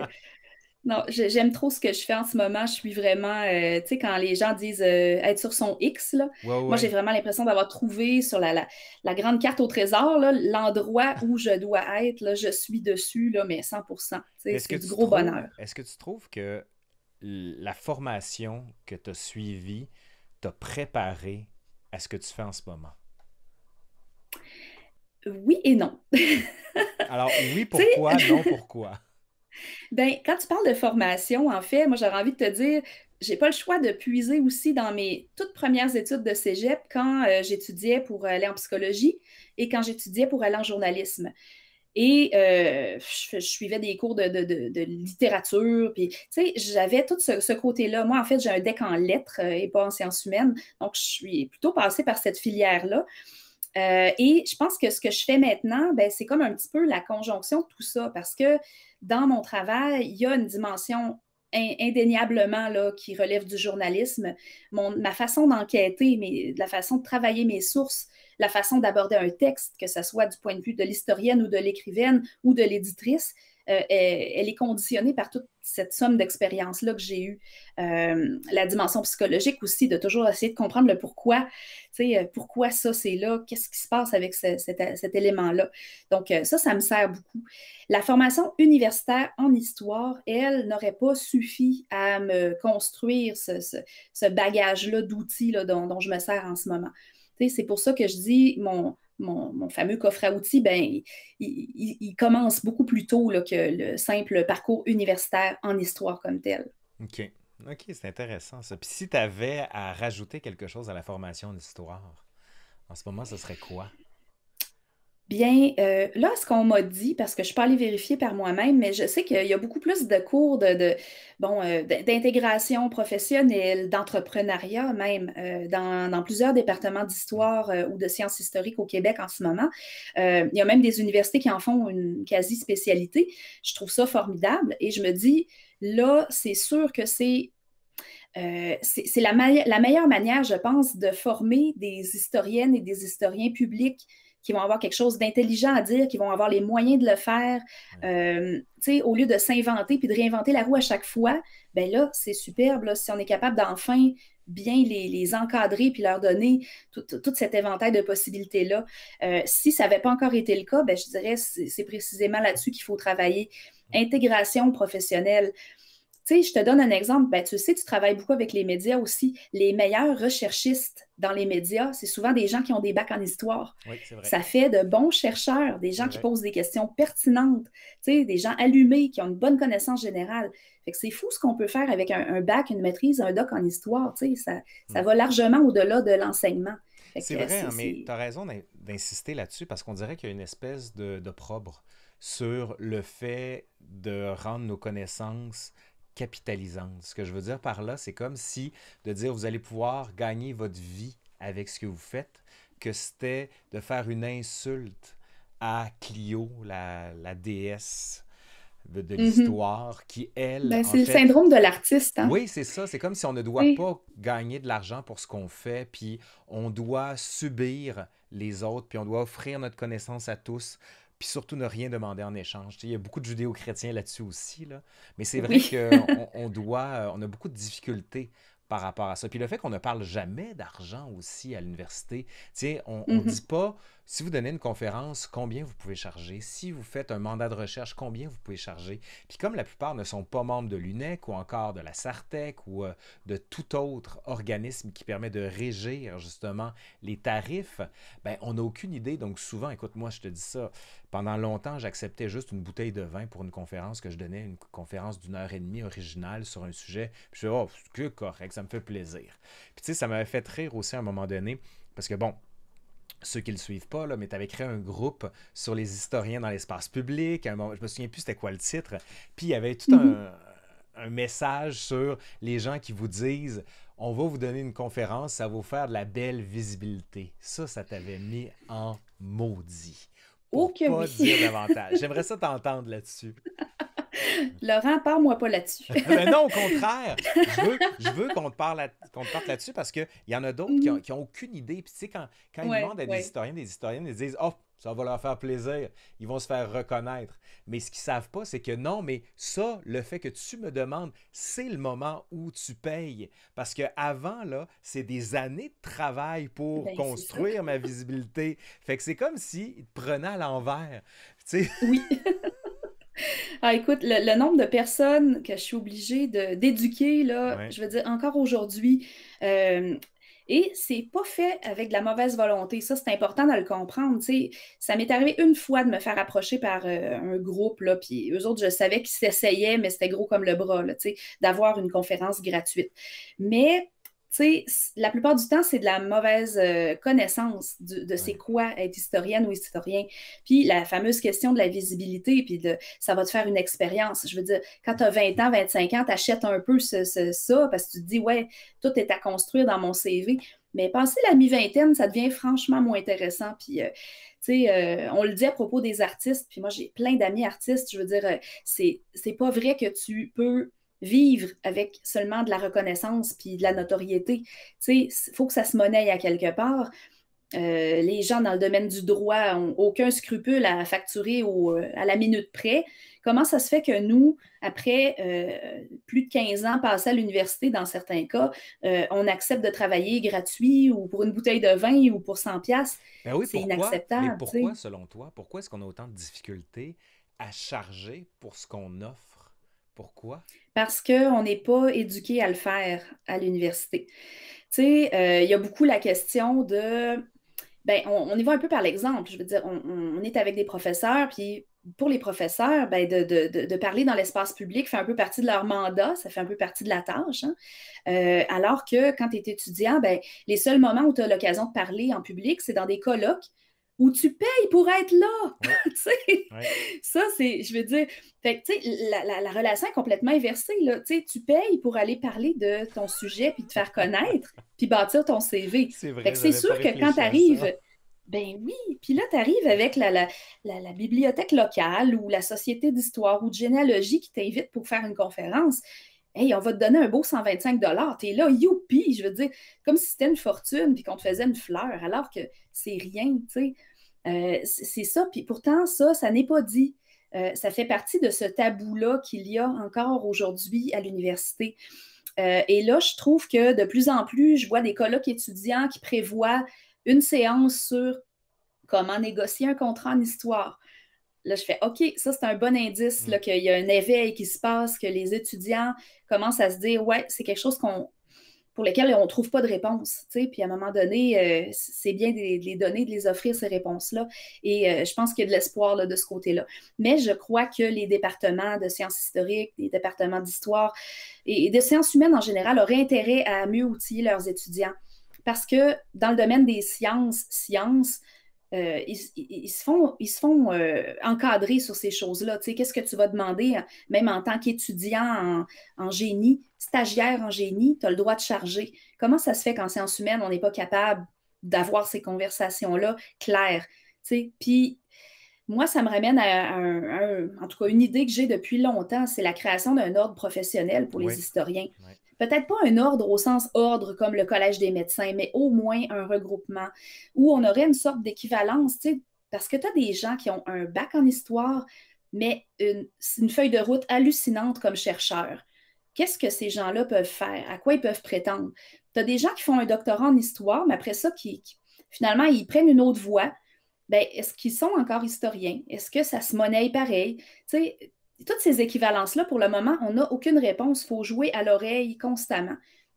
S2: non, j'aime trop ce que je fais en ce moment. Je suis vraiment, euh, tu sais, quand les gens disent euh, être sur son X, moi j'ai vraiment l'impression d'avoir trouvé sur la, grande carte au trésor l'endroit où je dois être. Là, je suis dessus, là, mais 100 C'est du gros bonheur.
S1: Est-ce que tu trouves que la formation que tu as suivie t'a préparé à ce que tu fais en ce moment?
S2: oui et non.
S1: Alors, oui, pourquoi, non, pourquoi?
S2: Bien, quand tu parles de formation, en fait, moi, j'aurais envie de te dire, j'ai pas le choix de puiser aussi dans mes toutes premières études de cégep quand euh, j'étudiais pour aller en psychologie et quand j'étudiais pour aller en journalisme. Et euh, je, suivais des cours de, littérature. Puis, tu sais, j'avais tout ce, ce côté-là. Moi, en fait, j'ai un deck en lettres euh, et pas en sciences humaines. Donc, je suis plutôt passée par cette filière-là. Euh, et je pense que ce que je fais maintenant, ben, c'est comme un petit peu la conjonction de tout ça, parce que dans mon travail, il y a une dimension indéniablement qui relève du journalisme, ma façon d'enquêter, la façon de travailler mes sources, la façon d'aborder un texte, que ce soit du point de vue de l'historienne ou de l'écrivaine ou de l'éditrice, euh, elle, est conditionnée par toute cette somme d'expériences-là que j'ai eue. Euh, la dimension psychologique aussi, de toujours essayer de comprendre le pourquoi, tu euh, pourquoi ça, c'est là, qu'est-ce qui se passe avec cet, élément-là. Donc, ça, ça me sert beaucoup. La formation universitaire en histoire, elle, n'aurait pas suffi à me construire ce, bagage-là d'outils dont, je me sers en ce moment. c'est pour ça que je dis, mon, mon, fameux coffre à outils, ben, il, commence beaucoup plus tôt que le simple parcours universitaire en histoire comme tel.
S1: OK. OK, c'est intéressant ça. Puis si tu avais à rajouter quelque chose à la formation d'histoire, en ce moment, ce serait quoi?
S2: Bien, euh, là, ce qu'on m'a dit, parce que je ne suis pas allée vérifier par moi-même, mais je sais qu'il y a beaucoup plus de cours de, bon, euh, d'intégration professionnelle, d'entrepreneuriat même, euh, dans, plusieurs départements d'histoire ou de sciences historiques au Québec en ce moment. il y a même des universités qui en font une quasi-spécialité. Je trouve ça formidable et je me dis, là, c'est sûr que c'est c'est la, meilleure manière, je pense, de former des historiennes et des historiens publics qui vont avoir quelque chose d'intelligent à dire, qui vont avoir les moyens de le faire. Euh, au lieu de s'inventer puis de réinventer la roue à chaque fois, ben là, c'est superbe si on est capable d'enfin bien les, encadrer puis leur donner tout, cet éventail de possibilités-là. Euh, si ça n'avait pas encore été le cas, ben, je dirais c'est précisément là-dessus qu'il faut travailler. Intégration professionnelle je te donne un exemple. Ben, tu sais, tu travailles beaucoup avec les médias aussi. Les meilleurs recherchistes dans les médias, c'est souvent des gens qui ont des bacs en histoire. Ça fait de bons chercheurs, des gens qui posent des questions pertinentes, des gens allumés, qui ont une bonne connaissance générale. Fait que c'est fou ce qu'on peut faire avec un, bac, une maîtrise, un doc en histoire. ça, ça hmm. va largement au-delà de l'enseignement.
S1: C'est vrai, hein, mais tu as raison d'insister là-dessus parce qu'on dirait qu'il y a une espèce d'opprobre sur le fait de rendre nos connaissances capitalisant. Ce que je veux dire par là, c'est comme si de dire vous allez pouvoir gagner votre vie avec ce que vous faites, que c'était de faire une insulte à Clio, la, déesse de, mhm. l'histoire qui, elle... Ben, c'est le syndrome
S2: de l'artiste. Hein. Oui,
S1: c'est ça. C'est comme si on ne doit pas gagner de l'argent pour ce qu'on fait, puis on doit subir les autres, puis on doit offrir notre connaissance à tous puis surtout ne rien demander en échange. Il y a beaucoup de judéo-chrétiens là-dessus aussi, là. mais c'est vrai que qu'on on doit, euh, on a beaucoup de difficultés par rapport à ça. Puis le fait qu'on ne parle jamais d'argent aussi à l'université, on sais, on ne mmh dit pas si vous donnez une conférence, combien vous pouvez charger? Si vous faites un mandat de recherche, combien vous pouvez charger? Puis comme la plupart ne sont pas membres de l'UNEC ou encore de la SARTEC ou euh, de tout autre organisme qui permet de régir justement les tarifs, ben, on n'a aucune idée. Donc souvent, écoute, moi je te dis ça, pendant longtemps, j'acceptais juste une bouteille de vin pour une conférence que je donnais, une conférence d'une heure et demie originale sur un sujet. Puis je dis oh, que correct, ça me fait plaisir. Puis tu sais, ça m'avait fait rire aussi à un moment donné, parce que bon, ceux qui le suivent pas, là, mais tu avais créé un groupe sur les historiens dans l'espace public. un je me souviens plus c'était quoi le titre. Puis il y avait tout mhm. un, message sur les gens qui vous disent On va vous donner une conférence, ça va vous faire de la belle visibilité. Ça, ça t'avait mis en maudit.
S2: Pour okay, oh, pas dire davantage.
S1: J'aimerais ça t'entendre là-dessus.
S2: Laurent, parle-moi pas là-dessus. ben non, au contraire.
S1: Je veux, qu'on te parle là, là-dessus parce qu'il y en a d'autres qui n'ont mhm. aucune idée. Puis tu sais, quand, quand ils demandent à des historiens, des historiennes, ils disent Oh, ça va leur faire plaisir. Ils vont se faire reconnaître. Mais ce qu'ils savent pas, c'est que non, mais ça, le fait que tu me demandes, c'est le moment où tu payes. Parce que avant, là, c'est des années de travail pour ben, construire ma visibilité. Fait que c'est comme si te prenaient à l'envers. Tu Oui.
S2: Ah, écoute, le, nombre de personnes que je suis obligée d'éduquer, là, je veux dire, encore aujourd'hui, euh, et c'est pas fait avec de la mauvaise volonté. Ça, c'est important de le comprendre. sais. Ça m'est arrivé une fois de me faire approcher par euh, un groupe, là, puis eux autres, je savais qu'ils s'essayaient, mais c'était gros comme le bras, d'avoir une conférence gratuite. Mais la plupart du temps, c'est de la mauvaise euh, connaissance de c'est quoi être historienne ou historien. Puis la fameuse question de la visibilité, puis de ça va te faire une expérience. Je veux dire, quand tu as 20 ans, 25 ans, tu achètes un peu ça parce que tu te dis, ouais, tout est à construire dans mon CV. Mais passer la mi-vingtaine, ça devient franchement moins intéressant. Puis, euh, tu sais, euh, on le dit à propos des artistes, puis moi, j'ai plein d'amis artistes. Je veux dire, c'est pas vrai que tu peux vivre avec seulement de la reconnaissance puis de la notoriété. Il faut que ça se monnaie à quelque part. Euh, les gens dans le domaine du droit n'ont aucun scrupule à facturer au, euh, à la minute près. Comment ça se fait que nous, après euh, plus de 15 ans passés à l'université, dans certains cas, on accepte de travailler gratuit ou pour une bouteille de vin ou pour 100 pièces ben C'est inacceptable. pourquoi,
S1: selon toi, pourquoi est-ce qu'on a autant de difficultés à charger pour ce qu'on offre? Pourquoi?
S2: Parce qu'on n'est pas éduqué à le faire à l'université. Tu sais, euh, il y a beaucoup la question de. Ben, on, y va un peu par l'exemple. Je veux dire, on, est avec des professeurs, puis pour les professeurs, ben, de, parler dans l'espace public fait un peu partie de leur mandat, ça fait un peu partie de la tâche. Hein. Euh, alors que quand tu es étudiant, ben, les seuls moments où tu as l'occasion de parler en public, c'est dans des colloques ou tu payes pour être là. Ça, c'est, je veux dire, la, relation est complètement inversée. Là. Tu payes pour aller parler de ton sujet, puis te faire connaître, puis bâtir ton CV. C'est vrai. sûr que quand tu arrives... Ben oui, puis là, tu arrives avec la, bibliothèque locale ou la société d'histoire ou de généalogie qui t'invite pour faire une conférence. Hey, on va te donner un beau 125 T'es là, youpi! Je veux dire, comme si c'était une fortune puis qu'on te faisait une fleur, alors que c'est rien, tu sais. Euh, c'est ça. Puis pourtant, ça, ça n'est pas dit. Euh, ça fait partie de ce tabou-là qu'il y a encore aujourd'hui à l'université. Euh, et là, je trouve que de plus en plus, je vois des colloques étudiants qui prévoient une séance sur comment négocier un contrat en histoire, Là, je fais OK, ça, c'est un bon indice mm. qu'il y a un éveil qui se passe, que les étudiants commencent à se dire Ouais, c'est quelque chose qu'on pour lequel on ne trouve pas de réponse. Puis à un moment donné, euh, c'est bien de, les donner, de les offrir ces réponses-là. Et euh, je pense qu'il y a de l'espoir de ce côté-là. Mais je crois que les départements de sciences historiques, les départements d'histoire et, de sciences humaines en général auraient intérêt à mieux outiller leurs étudiants. Parce que dans le domaine des sciences, sciences, euh, ils, se font, ils se font euh, encadrer sur ces choses-là. qu'est-ce que tu vas demander, hein? même en tant qu'étudiant en, génie, stagiaire en génie, tu as le droit de charger. Comment ça se fait qu'en sciences humaines, on n'est pas capable d'avoir ces conversations-là claires? Tu Puis, moi, ça me ramène à, tout cas une idée que j'ai depuis longtemps, c'est la création d'un ordre professionnel pour les historiens. Oui peut-être pas un ordre au sens ordre comme le Collège des médecins, mais au moins un regroupement où on aurait une sorte d'équivalence, parce que tu as des gens qui ont un bac en histoire, mais une, feuille de route hallucinante comme chercheur. Qu'est-ce que ces gens-là peuvent faire? À quoi ils peuvent prétendre? Tu as des gens qui font un doctorat en histoire, mais après ça, qui, finalement, ils prennent une autre voie. Ben, est-ce qu'ils sont encore historiens? Est-ce que ça se monnaie pareil? Tu toutes ces équivalences-là, pour le moment, on n'a aucune réponse. Il faut jouer à l'oreille constamment.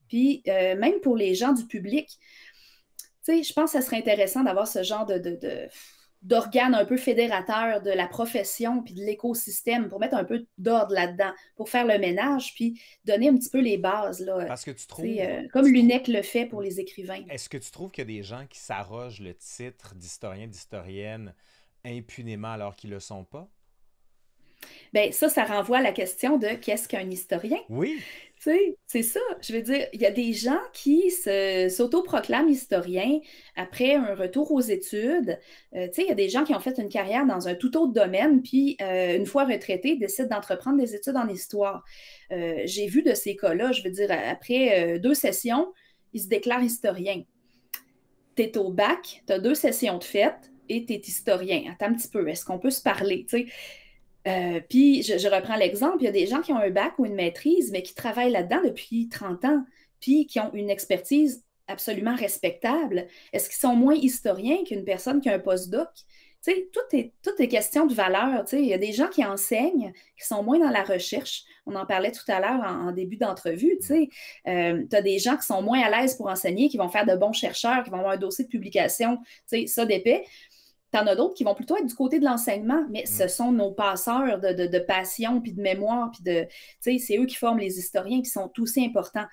S2: Puis euh, même pour les gens du public, je pense que ça serait intéressant d'avoir ce genre de, un peu fédérateur de la profession puis de l'écosystème pour mettre un peu d'ordre là-dedans, pour faire le ménage puis donner un petit peu les bases. Là, Parce que tu trouves. Euh, comme l'UNEC le fait pour les écrivains.
S1: Est-ce que tu trouves qu'il y a des gens qui s'arrogent le titre d'historien, d'historienne impunément alors qu'ils ne le sont pas?
S2: Bien, ça, ça renvoie à la question de qu'est-ce qu'un historien? Oui. Tu sais, c'est ça. Je veux dire, il y a des gens qui s'autoproclament historiens après un retour aux études. Euh, tu sais, il y a des gens qui ont fait une carrière dans un tout autre domaine, puis euh, une fois retraités, décident d'entreprendre des études en histoire. Euh, j'ai vu de ces cas-là, je veux dire, après deux sessions, ils se déclarent historiens. Tu es au bac, tu as deux sessions de fête et tu es historien. Attends un petit peu, est-ce qu'on peut se parler? Tu sais, euh, puis, je, reprends l'exemple, il y a des gens qui ont un bac ou une maîtrise, mais qui travaillent là-dedans depuis 30 ans, puis qui ont une expertise absolument respectable. Est-ce qu'ils sont moins historiens qu'une personne qui a un postdoc? Tu sais, tout est, question de valeur. Tu sais, il y a des gens qui enseignent, qui sont moins dans la recherche. On en parlait tout à l'heure en, début d'entrevue. Tu sais, euh, as des gens qui sont moins à l'aise pour enseigner, qui vont faire de bons chercheurs, qui vont avoir un dossier de publication, tu sais, ça d'épais. T'en as d'autres qui vont plutôt être du côté de l'enseignement, mais ce mm. sont nos passeurs de, passion, puis de mémoire, puis de. Tu sais, c'est eux qui forment les historiens qui sont aussi importants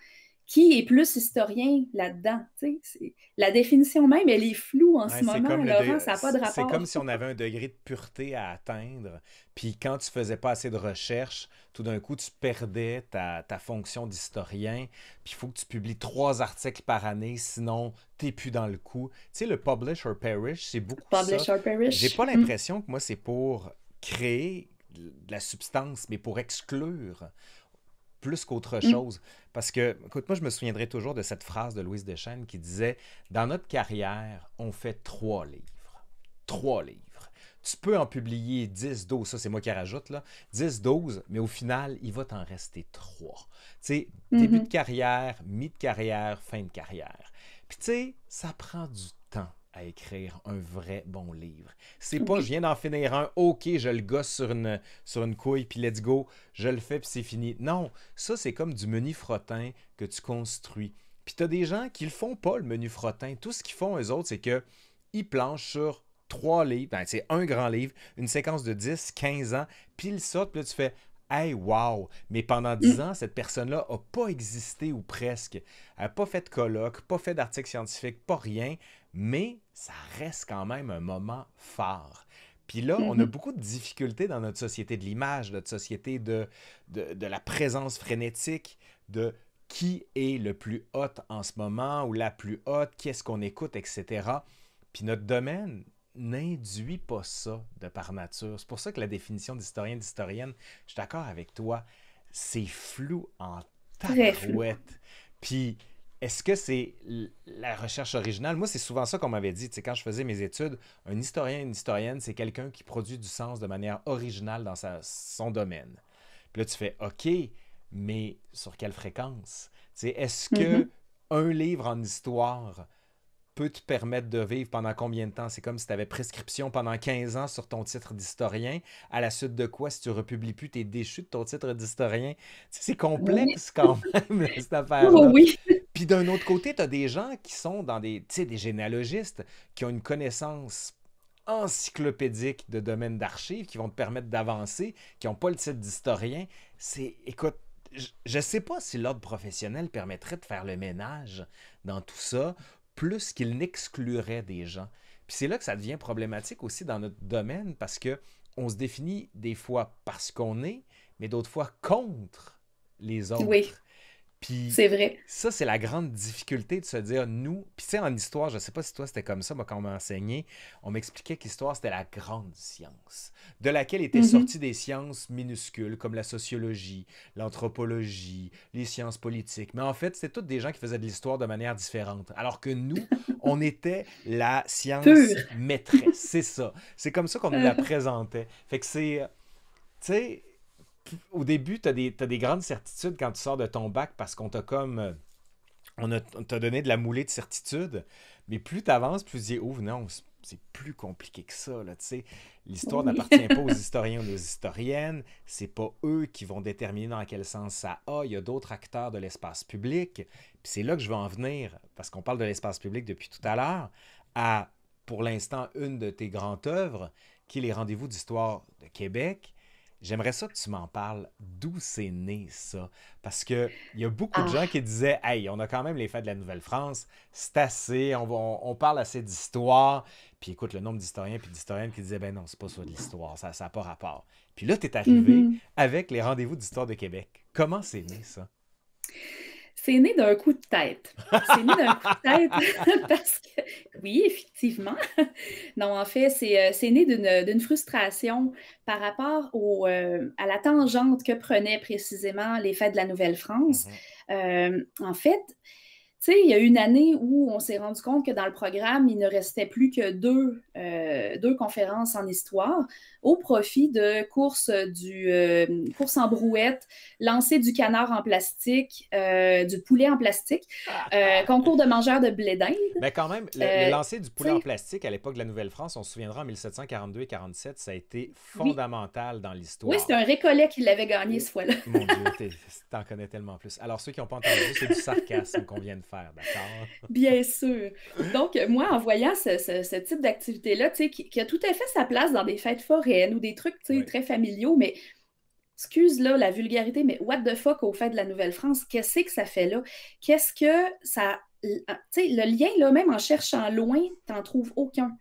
S2: qui est plus historien là-dedans? La définition même, elle est floue en ce moment, Laurent, ça n'a pas de rapport. C'est comme si
S1: on avait un degré de pureté à atteindre, puis quand tu faisais pas assez de recherche, tout d'un coup, tu perdais ta, ta fonction d'historien, puis il faut que tu publies trois articles par année, sinon t'es plus dans le coup. Tu sais, le publish or perish, c'est beaucoup publish ça. Or perish. J'ai pas mm. l'impression que moi, c'est pour créer de la substance, mais pour exclure plus qu'autre mm. chose. Parce que, écoute, moi, je me souviendrai toujours de cette phrase de Louise Deschênes qui disait Dans notre carrière, on fait trois livres. Trois livres. Tu peux en publier 10, 12, ça c'est moi qui rajoute, là, 10, 12, mais au final, il va t'en rester trois. Tu sais, début mm-hmm. de carrière, mi de carrière, fin de carrière. Puis tu sais, ça prend du à écrire un vrai bon livre. C'est pas je viens d'en finir un, ok, je le gosse sur une, sur une couille, puis let's go, je le fais, puis c'est fini. Non, ça c'est comme du menu frottin que tu construis. Puis tu as des gens qui le font pas, le menu frottin. Tout ce qu'ils font, eux autres, c'est que ils planchent sur trois livres, ben, c'est un grand livre, une séquence de 10, 15 ans, puis ils sortent, puis là tu fais Hey, wow! Mais pendant dix mm. ans, cette personne-là n'a pas existé ou presque. Elle n'a pas fait de colloque, pas fait d'articles scientifiques, pas rien, mais ça reste quand même un moment phare. Puis là, on a mm-hmm. beaucoup de difficultés dans notre société de l'image, notre société de, de, la présence frénétique, de qui est le plus hot en ce moment ou la plus haute, quest ce qu'on écoute, etc. Puis notre domaine, n'induit pas ça de par nature. C'est pour ça que la définition d'historien, d'historienne, je suis d'accord avec toi, c'est flou en tarouette. Puis, est-ce que c'est la recherche originale? Moi, c'est souvent ça qu'on m'avait dit. sais quand je faisais mes études, un historien, une historienne, c'est quelqu'un qui produit du sens de manière originale dans son domaine. Puis là, tu fais OK, mais sur quelle fréquence? Est-ce que mm-hmm. un livre en histoire peut te permettre de vivre pendant combien de temps. C'est comme si tu avais prescription pendant 15 ans sur ton titre d'historien, à la suite de quoi, si tu republies plus, tu es déchu de ton titre d'historien. C'est complexe quand même, cette affaire. Oui. Puis d'un autre côté, tu as des gens qui sont dans des, des généalogistes, qui ont une connaissance encyclopédique de domaines d'archives qui vont te permettre d'avancer, qui n'ont pas le titre d'historien. C'est, écoute, je ne sais pas si l'ordre professionnel permettrait de faire le ménage dans tout ça plus qu'il n'exclurait des gens. Puis c'est là que ça devient problématique aussi dans notre domaine parce que on se définit des fois parce qu'on est, mais d'autres fois contre les autres. Oui. Puis c'est vrai. Ça, c'est la grande difficulté de se dire, nous, puis tu sais, en histoire, je ne sais pas si toi c'était comme ça, moi quand on m'a enseigné, on m'expliquait qu'histoire c'était la grande science, de laquelle étaient mm-hmm. sorties des sciences minuscules comme la sociologie, l'anthropologie, les sciences politiques. Mais en fait, c'était toutes des gens qui faisaient de l'histoire de manière différente. Alors que nous, on était la science maîtresse. C'est ça. C'est comme ça qu'on nous la présentait. Fait que c'est, tu sais, au début, tu as, des grandes certitudes quand tu sors de ton bac parce qu'on t'a comme. Euh, on t'a donné de la moulée de certitudes. Mais plus tu avances, plus tu dis Oh non, c'est plus compliqué que ça. L'histoire n'appartient pas aux historiens ou aux historiennes. C'est pas eux qui vont déterminer dans quel sens ça a. Il y a d'autres acteurs de l'espace public. c'est là que je veux en venir, parce qu'on parle de l'espace public depuis tout à l'heure, à, pour l'instant, une de tes grandes œuvres, qui est les rendez-vous d'histoire de Québec J'aimerais ça que tu m'en parles. D'où c'est né ça? Parce qu'il y a beaucoup de ah. gens qui disaient Hey, on a quand même les faits de la Nouvelle-France, c'est assez, on, parle assez d'histoire. Puis écoute, le nombre d'historiens et d'historiennes qui disaient Ben non, c'est pas ça de l'histoire, ça n'a pas rapport. Puis là, tu es arrivé mm-hmm. avec les rendez-vous d'histoire de Québec. Comment c'est né ça?
S2: C'est né d'un coup de tête. C'est né d'un coup de tête parce que, oui, effectivement. Non, en fait, c'est euh, né d'une frustration par rapport euh, à la tangente que prenait précisément les fêtes de la Nouvelle-France. Mm-hmm. Euh, en fait, tu sais, il y a une année où on s'est rendu compte que dans le programme, il ne restait plus que deux, euh, deux conférences en histoire au profit de courses, du, euh, en brouette, lancer du canard en plastique, euh, du poulet en plastique, ah. concours de mangeurs de blé d'Inde. Mais
S1: quand même, le, lancer du poulet en plastique à l'époque de la Nouvelle-France, on se souviendra en 1742 et 47, ça a été fondamental dans l'histoire. Oui, c'est un
S2: récollet qui l'avait gagné ce fois-là.
S1: Mon Dieu, t'en connais tellement plus. Alors, ceux qui n'ont pas entendu, c'est du sarcasme qu'on vient de faire,
S2: Bien sûr. Donc, euh, moi, en voyant ce, type d'activité-là, qui, qui a tout à fait sa place dans des fêtes foraines ou des trucs très familiaux, mais excuse là la vulgarité, mais what the fuck au fait de la Nouvelle-France, qu'est-ce que ça fait là? Qu'est-ce que ça. Ah, tu sais, le lien là, même en cherchant loin, t'en trouves aucun.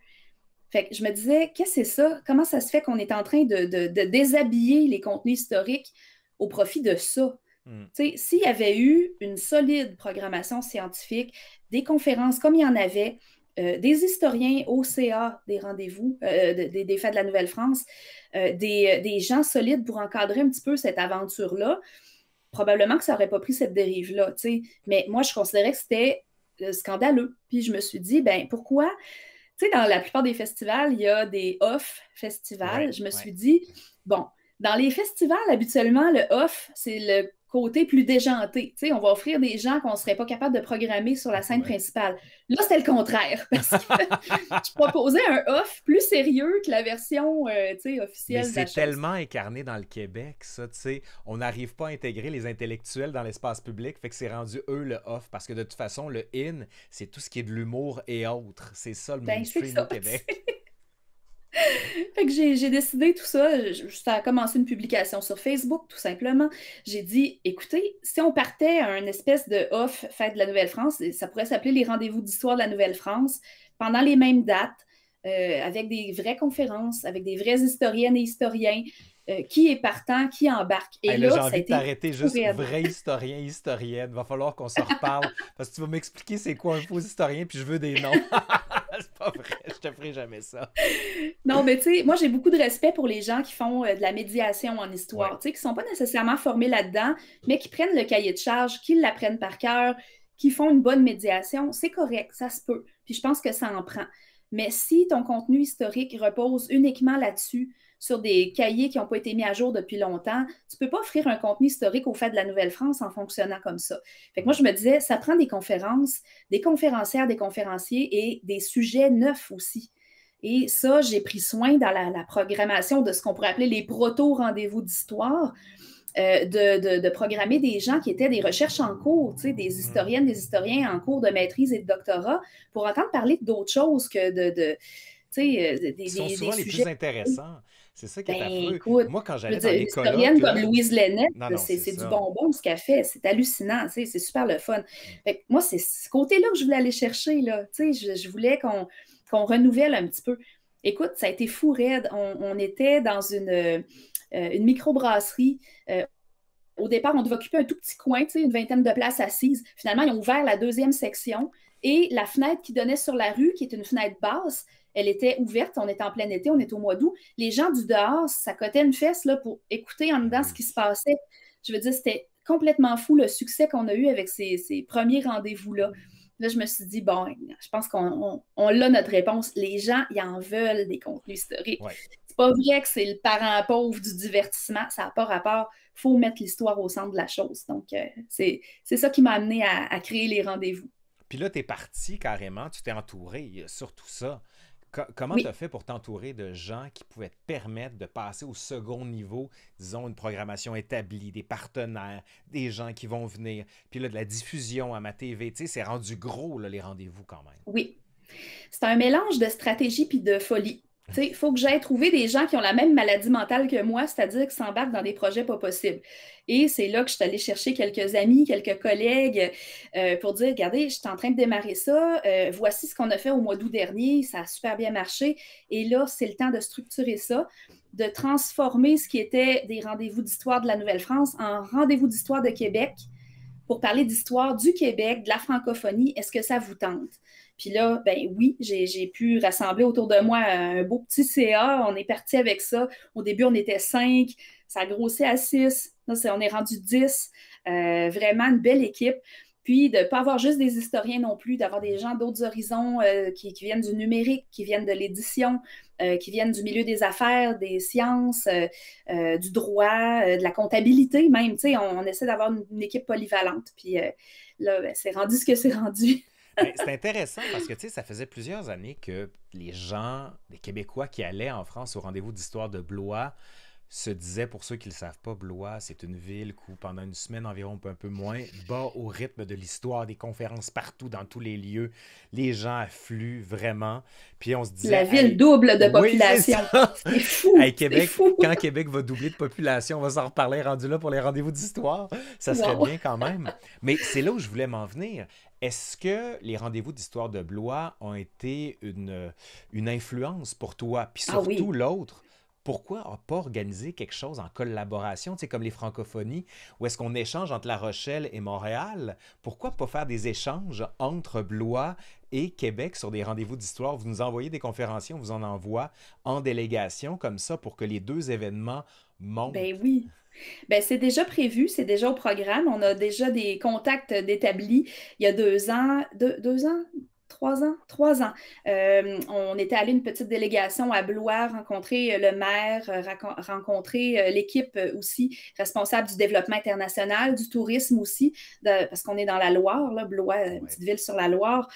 S2: Fait je me disais, qu'est-ce que c'est ça? Comment ça se fait qu'on est en train de déshabiller les contenus historiques au profit de ça? Mm. S'il y avait eu une solide programmation scientifique, des conférences comme il y en avait, euh, des historiens au CA des rendez-vous, euh, euh, des, des, de la Nouvelle-France, des, gens solides pour encadrer un petit peu cette aventure-là, probablement que ça n'aurait pas pris cette dérive-là. Mais moi, je considérais que c'était scandaleux. Puis je me suis dit, ben pourquoi? Tu dans la plupart des festivals, il y a des off festivals. je me suis dit, bon, dans les festivals, habituellement, le off, c'est le côté plus déjanté. sais, on va offrir des gens qu'on ne serait pas capable de programmer sur la scène principale. Là, c'est le contraire, parce que
S1: je proposais un
S2: off plus sérieux que la version euh, officielle. C'est
S1: tellement incarné dans le Québec, ça. sais. On n'arrive pas à intégrer les intellectuels dans l'espace public, fait que c'est rendu eux le off, parce que de toute façon, le in, c'est tout ce qui est de l'humour et autres. C'est ça le ben, mainstream au Québec.
S2: fait que j'ai décidé tout ça. ça a commencé une publication sur Facebook, tout simplement. J'ai dit, écoutez, si on partait à une espèce de off fête de la Nouvelle-France, ça pourrait s'appeler les rendez-vous d'histoire de la Nouvelle-France, pendant les mêmes dates, euh, avec des vraies conférences, avec des vraies historiennes et historiens. Euh, qui est partant, qui embarque. Et là, j'ai envie de t'arrêter juste vrai
S1: historien, historienne. Va falloir qu'on se reparle parce que tu vas m'expliquer c'est quoi un faux historien, puis je veux des noms. c'est pas vrai, je te ferai jamais ça.
S2: non, mais tu sais, moi j'ai beaucoup de respect pour les gens qui font euh, de la médiation en histoire, tu sais, qui sont pas nécessairement formés là-dedans, mais qui prennent le cahier de charge, qui l'apprennent par cœur, qui font une bonne médiation, c'est correct, ça se peut. Puis je pense que ça en prend. Mais si ton contenu historique repose uniquement là-dessus, sur des cahiers qui n'ont pas été mis à jour depuis longtemps. Tu ne peux pas offrir un contenu historique au fait de la Nouvelle-France en fonctionnant comme ça. Fait que moi, je me disais, ça prend des conférences, des conférencières, des conférenciers et des sujets neufs aussi. Et ça, j'ai pris soin dans la, programmation de ce qu'on pourrait appeler les proto-rendez-vous d'histoire. Euh, de, programmer des gens qui étaient des recherches en cours, des mm-hmm. historiennes, des historiens en cours de maîtrise et de doctorat, pour entendre parler d'autres choses que de, de, tu euh, des, sont souvent les plus intéressants.
S1: C'est ça qui est ben, affreux. Moi, quand j'allais dans les colloques... comme Louise
S2: c'est du bonbon ce qu'elle fait. C'est hallucinant, c'est super le fun. Mm. moi, c'est ce côté-là que je voulais aller chercher. Là. Je, voulais qu'on renouvelle un petit peu. Écoute, ça a été fou raide. On, était dans une, euh, une microbrasserie. Euh, au départ, on devait occuper un tout petit coin, une vingtaine de places assises. Finalement, ils ont ouvert la deuxième section. Et la fenêtre qui donnait sur la rue, qui est une fenêtre basse, elle était ouverte, on était en plein été, on était au mois d'août. Les gens du dehors, ça cotait une fesse là, pour écouter en dedans ce mhm. qui se passait. Je veux dire, c'était complètement fou le succès qu'on a eu avec ces, premiers rendez-vous-là. Là, je me suis dit, bon, je pense qu'on on, l'a notre réponse. Les gens, ils en veulent des contenus historiques. C'est pas vrai que c'est le parent pauvre du divertissement. Ça n'a pas rapport. Il faut mettre l'histoire au centre de la chose. Donc, euh, c'est, ça qui m'a amené à, à, créer les rendez-vous.
S1: Puis là, tu es parti carrément, tu t'es entouré sur tout ça comment tu as fait pour t'entourer de gens qui pouvaient te permettre de passer au second niveau, disons une programmation établie, des partenaires, des gens qui vont venir, puis là de la diffusion à ma TV, tu sais, c'est rendu gros les rendez-vous quand même.
S2: Oui. C'est un mélange de stratégie puis de folie. Il faut que j'aille trouver des gens qui ont la même maladie mentale que moi, c'est-à-dire qui s'embarquent dans des projets pas possibles. Et c'est là que je suis allée chercher quelques amis, quelques collègues euh, pour dire regardez, je suis en train de démarrer ça, euh, voici ce qu'on a fait au mois d'août dernier, ça a super bien marché. Et là, c'est le temps de structurer ça, de transformer ce qui était des rendez-vous d'histoire de la Nouvelle-France en rendez-vous d'histoire de Québec pour parler d'histoire du Québec, de la francophonie. Est-ce que ça vous tente? Puis là, ben oui, j'ai pu rassembler autour de moi un beau petit CA. On est parti avec ça. Au début, on était cinq. Ça a grossi à six. on est rendu dix. Euh, vraiment une belle équipe. Puis de ne pas avoir juste des historiens non plus, d'avoir des gens d'autres horizons euh, qui, viennent du numérique, qui viennent de l'édition, euh, qui viennent du milieu des affaires, des sciences, du droit, de la comptabilité même. On, on essaie d'avoir une, équipe polyvalente. Puis là, ben, c'est rendu ce que c'est rendu.
S1: Ben, c'est intéressant parce que tu sais, ça faisait plusieurs années que les gens, les Québécois qui allaient en France au rendez-vous d'histoire de Blois, se disaient, pour ceux qui ne le savent pas, Blois, c'est une ville où pendant une semaine environ, un peu, moins, bas au rythme de l'histoire, des conférences partout, dans tous les lieux. Les gens affluent vraiment. Puis on se disait... La ville double de population. c'est fou, Québec, Quand Québec va doubler de population, on va s'en reparler rendu là pour les rendez-vous d'histoire. Ça serait bien quand même. Mais c'est là où je voulais m'en venir. Est-ce que les rendez-vous d'histoire de Blois ont été une, influence pour toi? Puis ah surtout l'autre, pourquoi pas organiser quelque chose en collaboration, tu comme les francophonies, où est-ce qu'on échange entre La Rochelle et Montréal? Pourquoi pas faire des échanges entre Blois et Québec sur des rendez-vous d'histoire? Vous nous envoyez des conférenciers, on vous en envoie en délégation comme ça pour que les deux événements montent.
S2: Ben oui. Ben, c'est déjà prévu, c'est déjà au programme. On a déjà des contacts d'établis. Il y a deux ans, deux, ans, trois ans, trois ans. Euh, on était allé une petite délégation à Blois rencontrer euh, le maire, euh, rencontrer l'équipe aussi responsable du développement international, du tourisme aussi, parce qu'on est dans la Loire, Blois, petite ville sur la Loire.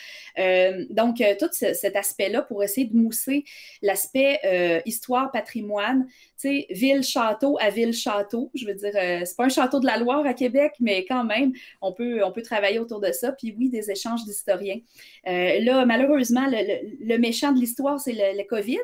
S2: donc, tout cet aspect-là pour essayer de mousser l'aspect histoire, patrimoine, c'est ville-château à ville-château. Je veux dire, euh, c'est pas un château de la Loire à Québec, mais quand même, on peut, on peut travailler autour de ça. Puis oui, des échanges d'historiens. Euh, là, malheureusement, le, méchant de l'histoire, c'est le, COVID,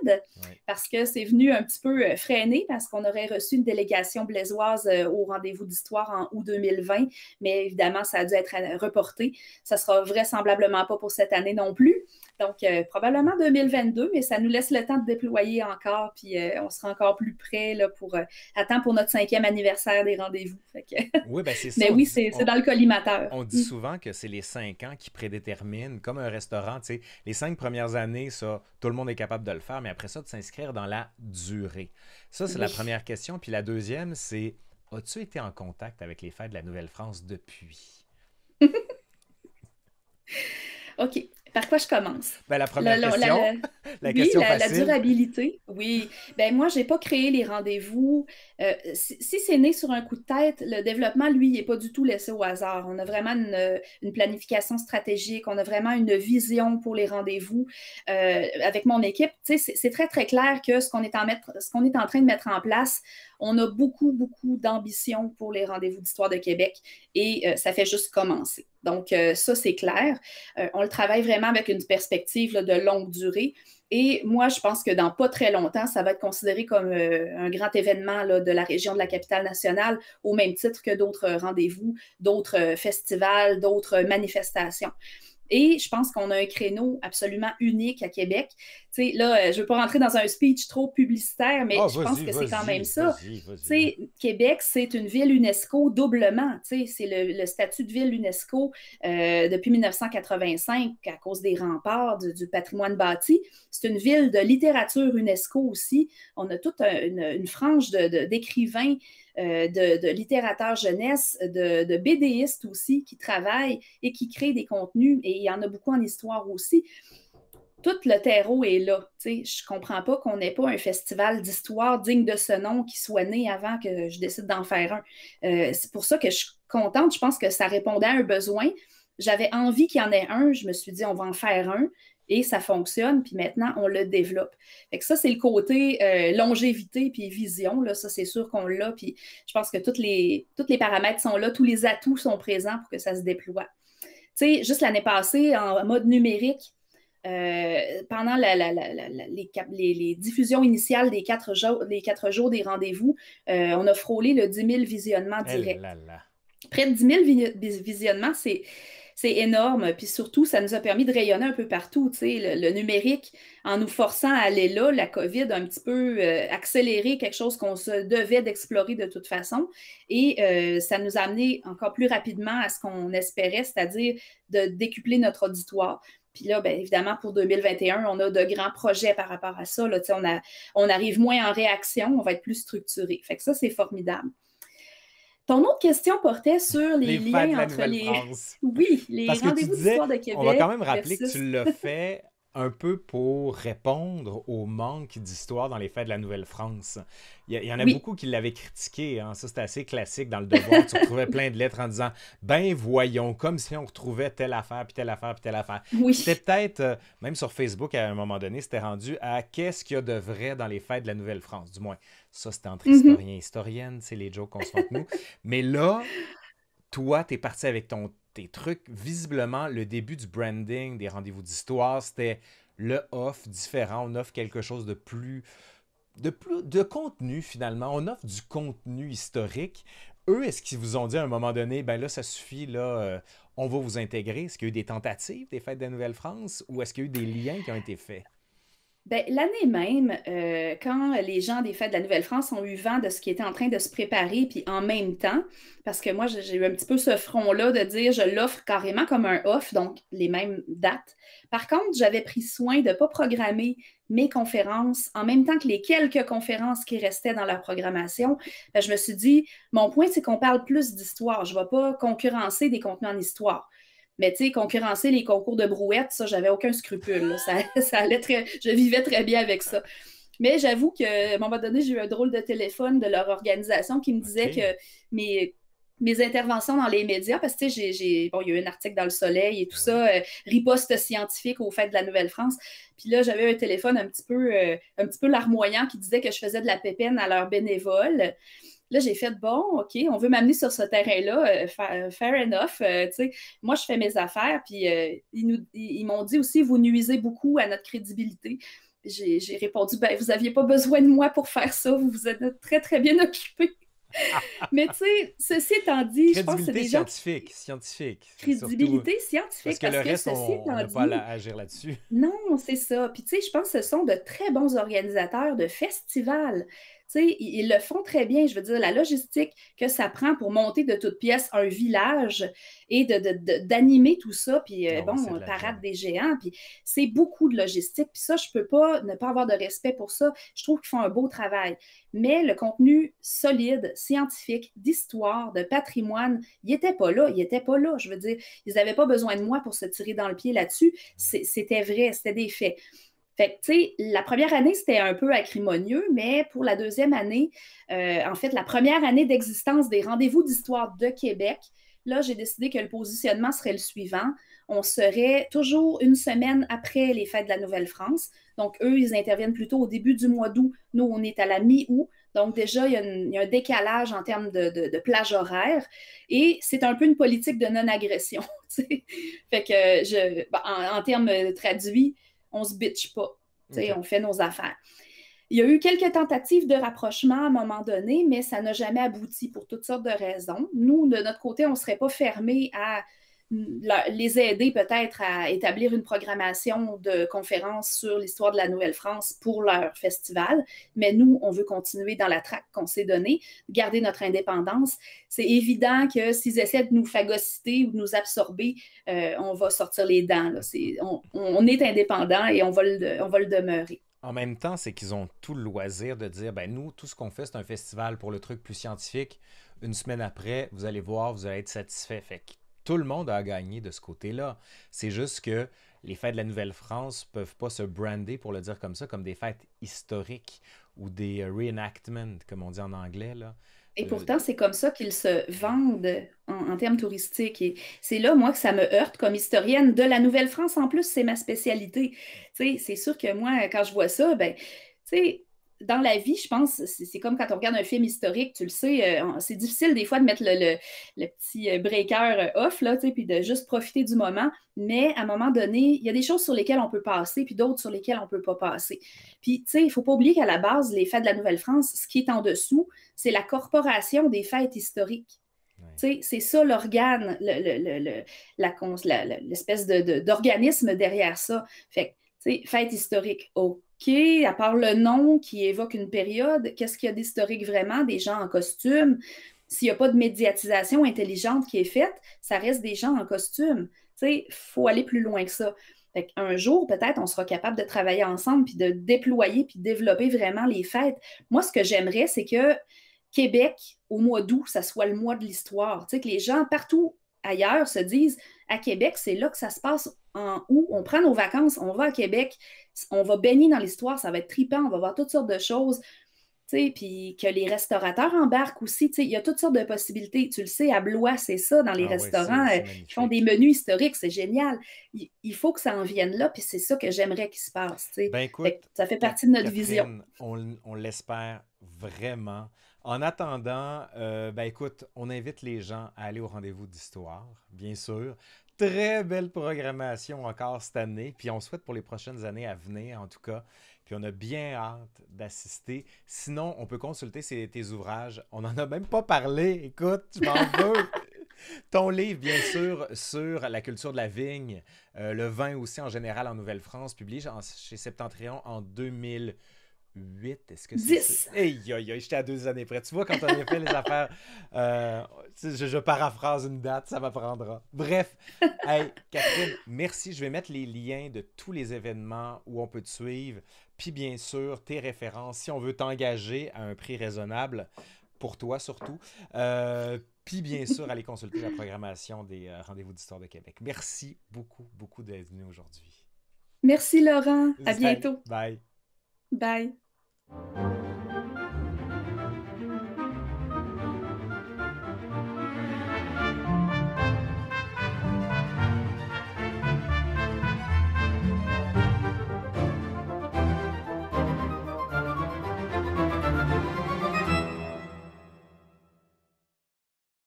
S2: parce que c'est venu un petit peu euh, freiner, parce qu'on aurait reçu une délégation blaisoise au rendez-vous d'histoire en août 2020, mais évidemment, ça a dû être reporté. Ça sera vraisemblablement pas pour cette année non plus. Donc, euh, probablement 2022, mais ça nous laisse le temps de déployer encore, puis euh, on sera encore plus près là, pour euh, attendre pour notre cinquième anniversaire des rendez-vous.
S1: Oui, ben c'est ça. Mais oui, c'est dans le
S2: collimateur. On dit mm. souvent
S1: que c'est les cinq ans qui prédéterminent, comme un restaurant, tu sais, les cinq premières années, ça, tout le monde est capable de le faire, mais après ça, de s'inscrire dans la durée. Ça, c'est la première question. Puis la deuxième, c'est as-tu été en contact avec les fêtes de la Nouvelle-France depuis?
S2: OK. Par quoi je commence? Ben, la première question. La, oui, la, durabilité. Oui. Ben, moi, je n'ai pas créé les rendez-vous. Euh, si, c'est né sur un coup de tête, le développement, lui, n'est pas du tout laissé au hasard. On a vraiment une, planification stratégique, on a vraiment une vision pour les rendez-vous. Euh, avec mon équipe, c'est très, très clair que ce qu'on est, en ce est en train de mettre en place, on a beaucoup, beaucoup d'ambition pour les rendez-vous d'histoire de Québec et euh, ça fait juste commencer. Donc, euh, ça, c'est clair. Euh, on le travaille vraiment avec une perspective de longue durée. Et moi, je pense que dans pas très longtemps, ça va être considéré comme euh, un grand événement de la région de la capitale nationale, au même titre que d'autres rendez-vous, d'autres festivals, d'autres manifestations. Et je pense qu'on a un créneau absolument unique à Québec. Tu là, euh, je ne veux pas rentrer dans un speech trop publicitaire, mais ah, je pense que c'est quand même ça. Québec, c'est une ville UNESCO doublement. c'est le, statut de ville UNESCO euh, depuis 1985 à cause des remparts, du, patrimoine bâti. C'est une ville de littérature UNESCO aussi. On a toute une, frange d'écrivains. Euh, de, littérateurs jeunesse, de, BDistes aussi qui travaillent et qui créent des contenus, et il y en a beaucoup en histoire aussi. Tout le terreau est là. Je ne comprends pas qu'on n'ait pas un festival d'histoire digne de ce nom qui soit né avant que je décide d'en faire un. Euh, c'est pour ça que je suis contente. Je pense que ça répondait à un besoin j'avais envie qu'il y en ait un. Je me suis dit, on va en faire un et ça fonctionne, puis maintenant, on le développe. Fait que ça, c'est le côté euh, longévité puis vision. Là, ça, c'est sûr qu'on l'a. Puis je pense que tous les, toutes les paramètres sont là, tous les atouts sont présents pour que ça se déploie. Tu sais, juste l'année passée, en mode numérique, euh, pendant les, les, diffusions initiales des quatre jours, des rendez-vous, euh, on a frôlé le 10 000 visionnements eh directs. Près de 10 000 visionnements, c'est c'est énorme. Puis surtout, ça nous a permis de rayonner un peu partout. Le, le numérique, en nous forçant à aller là, la COVID a un petit peu euh, accéléré quelque chose qu'on se devait d'explorer de toute façon. Et euh, ça nous a amené encore plus rapidement à ce qu'on espérait, c'est-à-dire de décupler notre auditoire. Puis là, bien évidemment, pour 2021, on a de grands projets par rapport à ça. Là. On, a, on arrive moins en réaction, on va être plus structuré. Fait que ça, c'est formidable. Ton autre question portait sur les, liens entre les. Oui, les rendez-vous d'histoire de Québec. On va quand même rappeler que tu l'as fait
S1: un peu pour répondre au manque d'histoire dans les faits de la Nouvelle-France. Il y, en a beaucoup qui l'avaient critiqué. Hein. Ça, c'était assez classique dans le devoir. tu retrouvais plein de lettres en disant Ben voyons, comme si on retrouvait telle affaire, puis telle affaire, puis telle affaire. Oui. C'était peut-être, euh, même sur Facebook, à un moment donné, c'était rendu à qu'est-ce qu'il y a de vrai dans les faits de la Nouvelle-France, du moins. Ça, c'était entre mhm. historien et historiennes, c'est les jokes qu'on se fait nous. Mais là, toi, tu es parti avec ton des trucs, visiblement, le début du branding, des rendez-vous d'histoire, c'était le off différent. On offre quelque chose de plus. De, plus, de contenu finalement. On offre du contenu historique. Eux, est-ce qu'ils vous ont dit à un moment donné, ben là, ça suffit, là, euh, on va vous intégrer? Est-ce qu'il y a eu des tentatives des fêtes de la Nouvelle-France ou est-ce qu'il y a eu des liens qui ont été faits?
S2: Ben, l'année même, euh, quand les gens des Fêtes de la Nouvelle-France ont eu vent de ce qui était en train de se préparer, puis en même temps, parce que moi, j'ai eu un petit peu ce front-là de dire je l'offre carrément comme un off, donc les mêmes dates. Par contre, j'avais pris soin de ne pas programmer mes conférences en même temps que les quelques conférences qui restaient dans la programmation. Ben, je me suis dit, mon point, c'est qu'on parle plus d'histoire. Je ne vais pas concurrencer des contenus en histoire. Mais tu sais, concurrencer les concours de brouettes, ça, j'avais aucun scrupule. Ça, allait je vivais très bien avec ça. Mais j'avoue qu'à un moment donné, j'ai eu un drôle de téléphone de leur organisation qui me disait que mes, mes interventions dans les médias, parce que j'ai, bon, il y a eu un article dans Le Soleil et tout ça, euh, riposte scientifique au fait de la Nouvelle-France. Puis là, j'avais un téléphone un petit peu, euh, un petit peu larmoyant qui disait que je faisais de la pépine à leurs bénévoles. Là, j'ai fait, bon, OK, on veut m'amener sur ce terrain-là, euh, euh, fair enough. Euh, sais. moi, je fais mes affaires, puis ils, ils m'ont dit aussi, vous nuisez beaucoup à notre crédibilité. J'ai répondu, ben, vous n'aviez pas besoin de moi pour faire ça, vous vous êtes très, très bien occupé. Mais tu sais, ceci étant dit, je pense que c'est des
S1: scientifique, scientifique. Crédibilité
S2: scientifique. Parce que parce le reste, on n'a pas
S1: agir là-dessus.
S2: Non, c'est ça. Puis tu sais, je pense que ce sont de très bons organisateurs de festivals. Ils, ils, le font très bien. Je veux dire, la logistique que ça prend pour monter de toutes pièces un village et d'animer de, tout ça, puis euh, bon, on parade des géants, puis c'est beaucoup de logistique. Puis ça, je peux pas ne pas avoir de respect pour ça. Je trouve qu'ils font un beau travail. Mais le contenu solide, scientifique, d'histoire, de patrimoine, il était pas là. Il était pas là. Je veux dire, ils n'avaient pas besoin de moi pour se tirer dans le pied là-dessus. C'était vrai, c'était des faits. Fait que, tu sais, la première année, c'était un peu acrimonieux, mais pour la deuxième année, euh, en fait, la première année d'existence des rendez-vous d'histoire de Québec, là, j'ai décidé que le positionnement serait le suivant. On serait toujours une semaine après les fêtes de la Nouvelle-France. Donc, eux, ils interviennent plutôt au début du mois d'août. Nous, on est à la mi-août. Donc, déjà, il y, a un décalage en termes de, plage horaire. Et c'est un peu une politique de non-agression. fait que, je, en, en termes traduits, on se bitch pas. On fait nos affaires. Il y a eu quelques tentatives de rapprochement à un moment donné, mais ça n'a jamais abouti pour toutes sortes de raisons. Nous, de notre côté, on ne serait pas fermé à les aider peut-être à établir une programmation de conférences sur l'histoire de la Nouvelle-France pour leur festival. Mais nous, on veut continuer dans la traque qu'on s'est donnée, garder notre indépendance. C'est évident que s'ils essaient de nous phagocyter ou de nous absorber, euh, on va sortir les dents. on, est indépendant et on va le, demeurer.
S1: En même temps, c'est qu'ils ont tout le loisir de dire ben nous, tout ce qu'on fait, c'est un festival pour le truc plus scientifique. Une semaine après, vous allez voir, vous allez être satisfait. Fait tout le monde a gagné de ce côté-là. C'est juste que les fêtes de la Nouvelle-France peuvent pas se brander, pour le dire comme ça, comme des fêtes historiques ou des reenactments, comme on dit en anglais. Là. Et euh, pourtant,
S2: c'est comme ça qu'ils se vendent en, termes touristiques. Et c'est là, moi, que ça me heurte comme historienne de la Nouvelle-France. En plus, c'est ma spécialité. C'est sûr que moi, quand je vois ça, ben, tu sais, dans la vie, je pense, c'est comme quand on regarde un film historique, tu le sais, euh, c'est difficile des fois de mettre le, petit euh, breaker euh, off, là, puis de juste profiter du moment. Mais à un moment donné, il y a des choses sur lesquelles on peut passer, puis d'autres sur lesquelles on ne peut pas passer. Puis, tu sais, il ne faut pas oublier qu'à la base, les fêtes de la Nouvelle-France, ce qui est en dessous, c'est la corporation des fêtes historiques. C'est ça l'organe, l'espèce le, d'organisme de, derrière ça. Fait que, fête historique, oh, OK, à part le nom qui évoque une période, qu'est-ce qu'il y a d'historique vraiment des gens en costume? S'il n'y a pas de médiatisation intelligente qui est faite, ça reste des gens en costume. Il faut aller plus loin que ça. Fait un jour, peut-être, on sera capable de travailler ensemble, puis de déployer, puis de développer vraiment les fêtes. Moi, ce que j'aimerais, c'est que Québec, au mois d'août, ça soit le mois de l'histoire. Tu sais, que les gens partout ailleurs se disent à Québec, c'est là que ça se passe en août. On prend nos vacances, on va à Québec, on va baigner dans l'histoire, ça va être tripant, on va voir toutes sortes de choses. Puis que les restaurateurs embarquent aussi. Il y a toutes sortes de possibilités. Tu le sais, à Blois, c'est ça, dans les ah restaurants. Euh, ils font des menus historiques, c'est génial. Il, faut que ça en vienne là, puis c'est ça que j'aimerais qu'il se passe. Ben, ça fait partie de notre vision.
S1: on l'espère vraiment. En attendant, euh, ben, écoute, on invite les gens à aller au rendez-vous d'histoire, bien sûr. Très belle programmation encore cette année, puis on souhaite pour les prochaines années à venir, en tout cas. Puis on a bien hâte d'assister. Sinon, on peut consulter tes ouvrages. On n'en a même pas parlé. Écoute, je m'en veux. Ton livre, bien sûr, sur la culture de la vigne, euh, le vin aussi en général en Nouvelle-France, publié chez Septentrion en 2000. 8, est-ce que c'est 10? Aïe, j'étais à deux années près. Tu vois, quand on a fait les affaires, euh, je, paraphrase une date, ça m'apprendra. Bref, hey, Catherine, merci. Je vais mettre les liens de tous les événements où on peut te suivre. Puis bien sûr, tes références, si on veut t'engager à un prix raisonnable, pour toi surtout. Euh, puis bien sûr, aller consulter la programmation des euh, Rendez-vous d'Histoire de Québec. Merci beaucoup, beaucoup d'être venu aujourd'hui. Merci Laurent. À bientôt. Bye.
S2: Bye. Música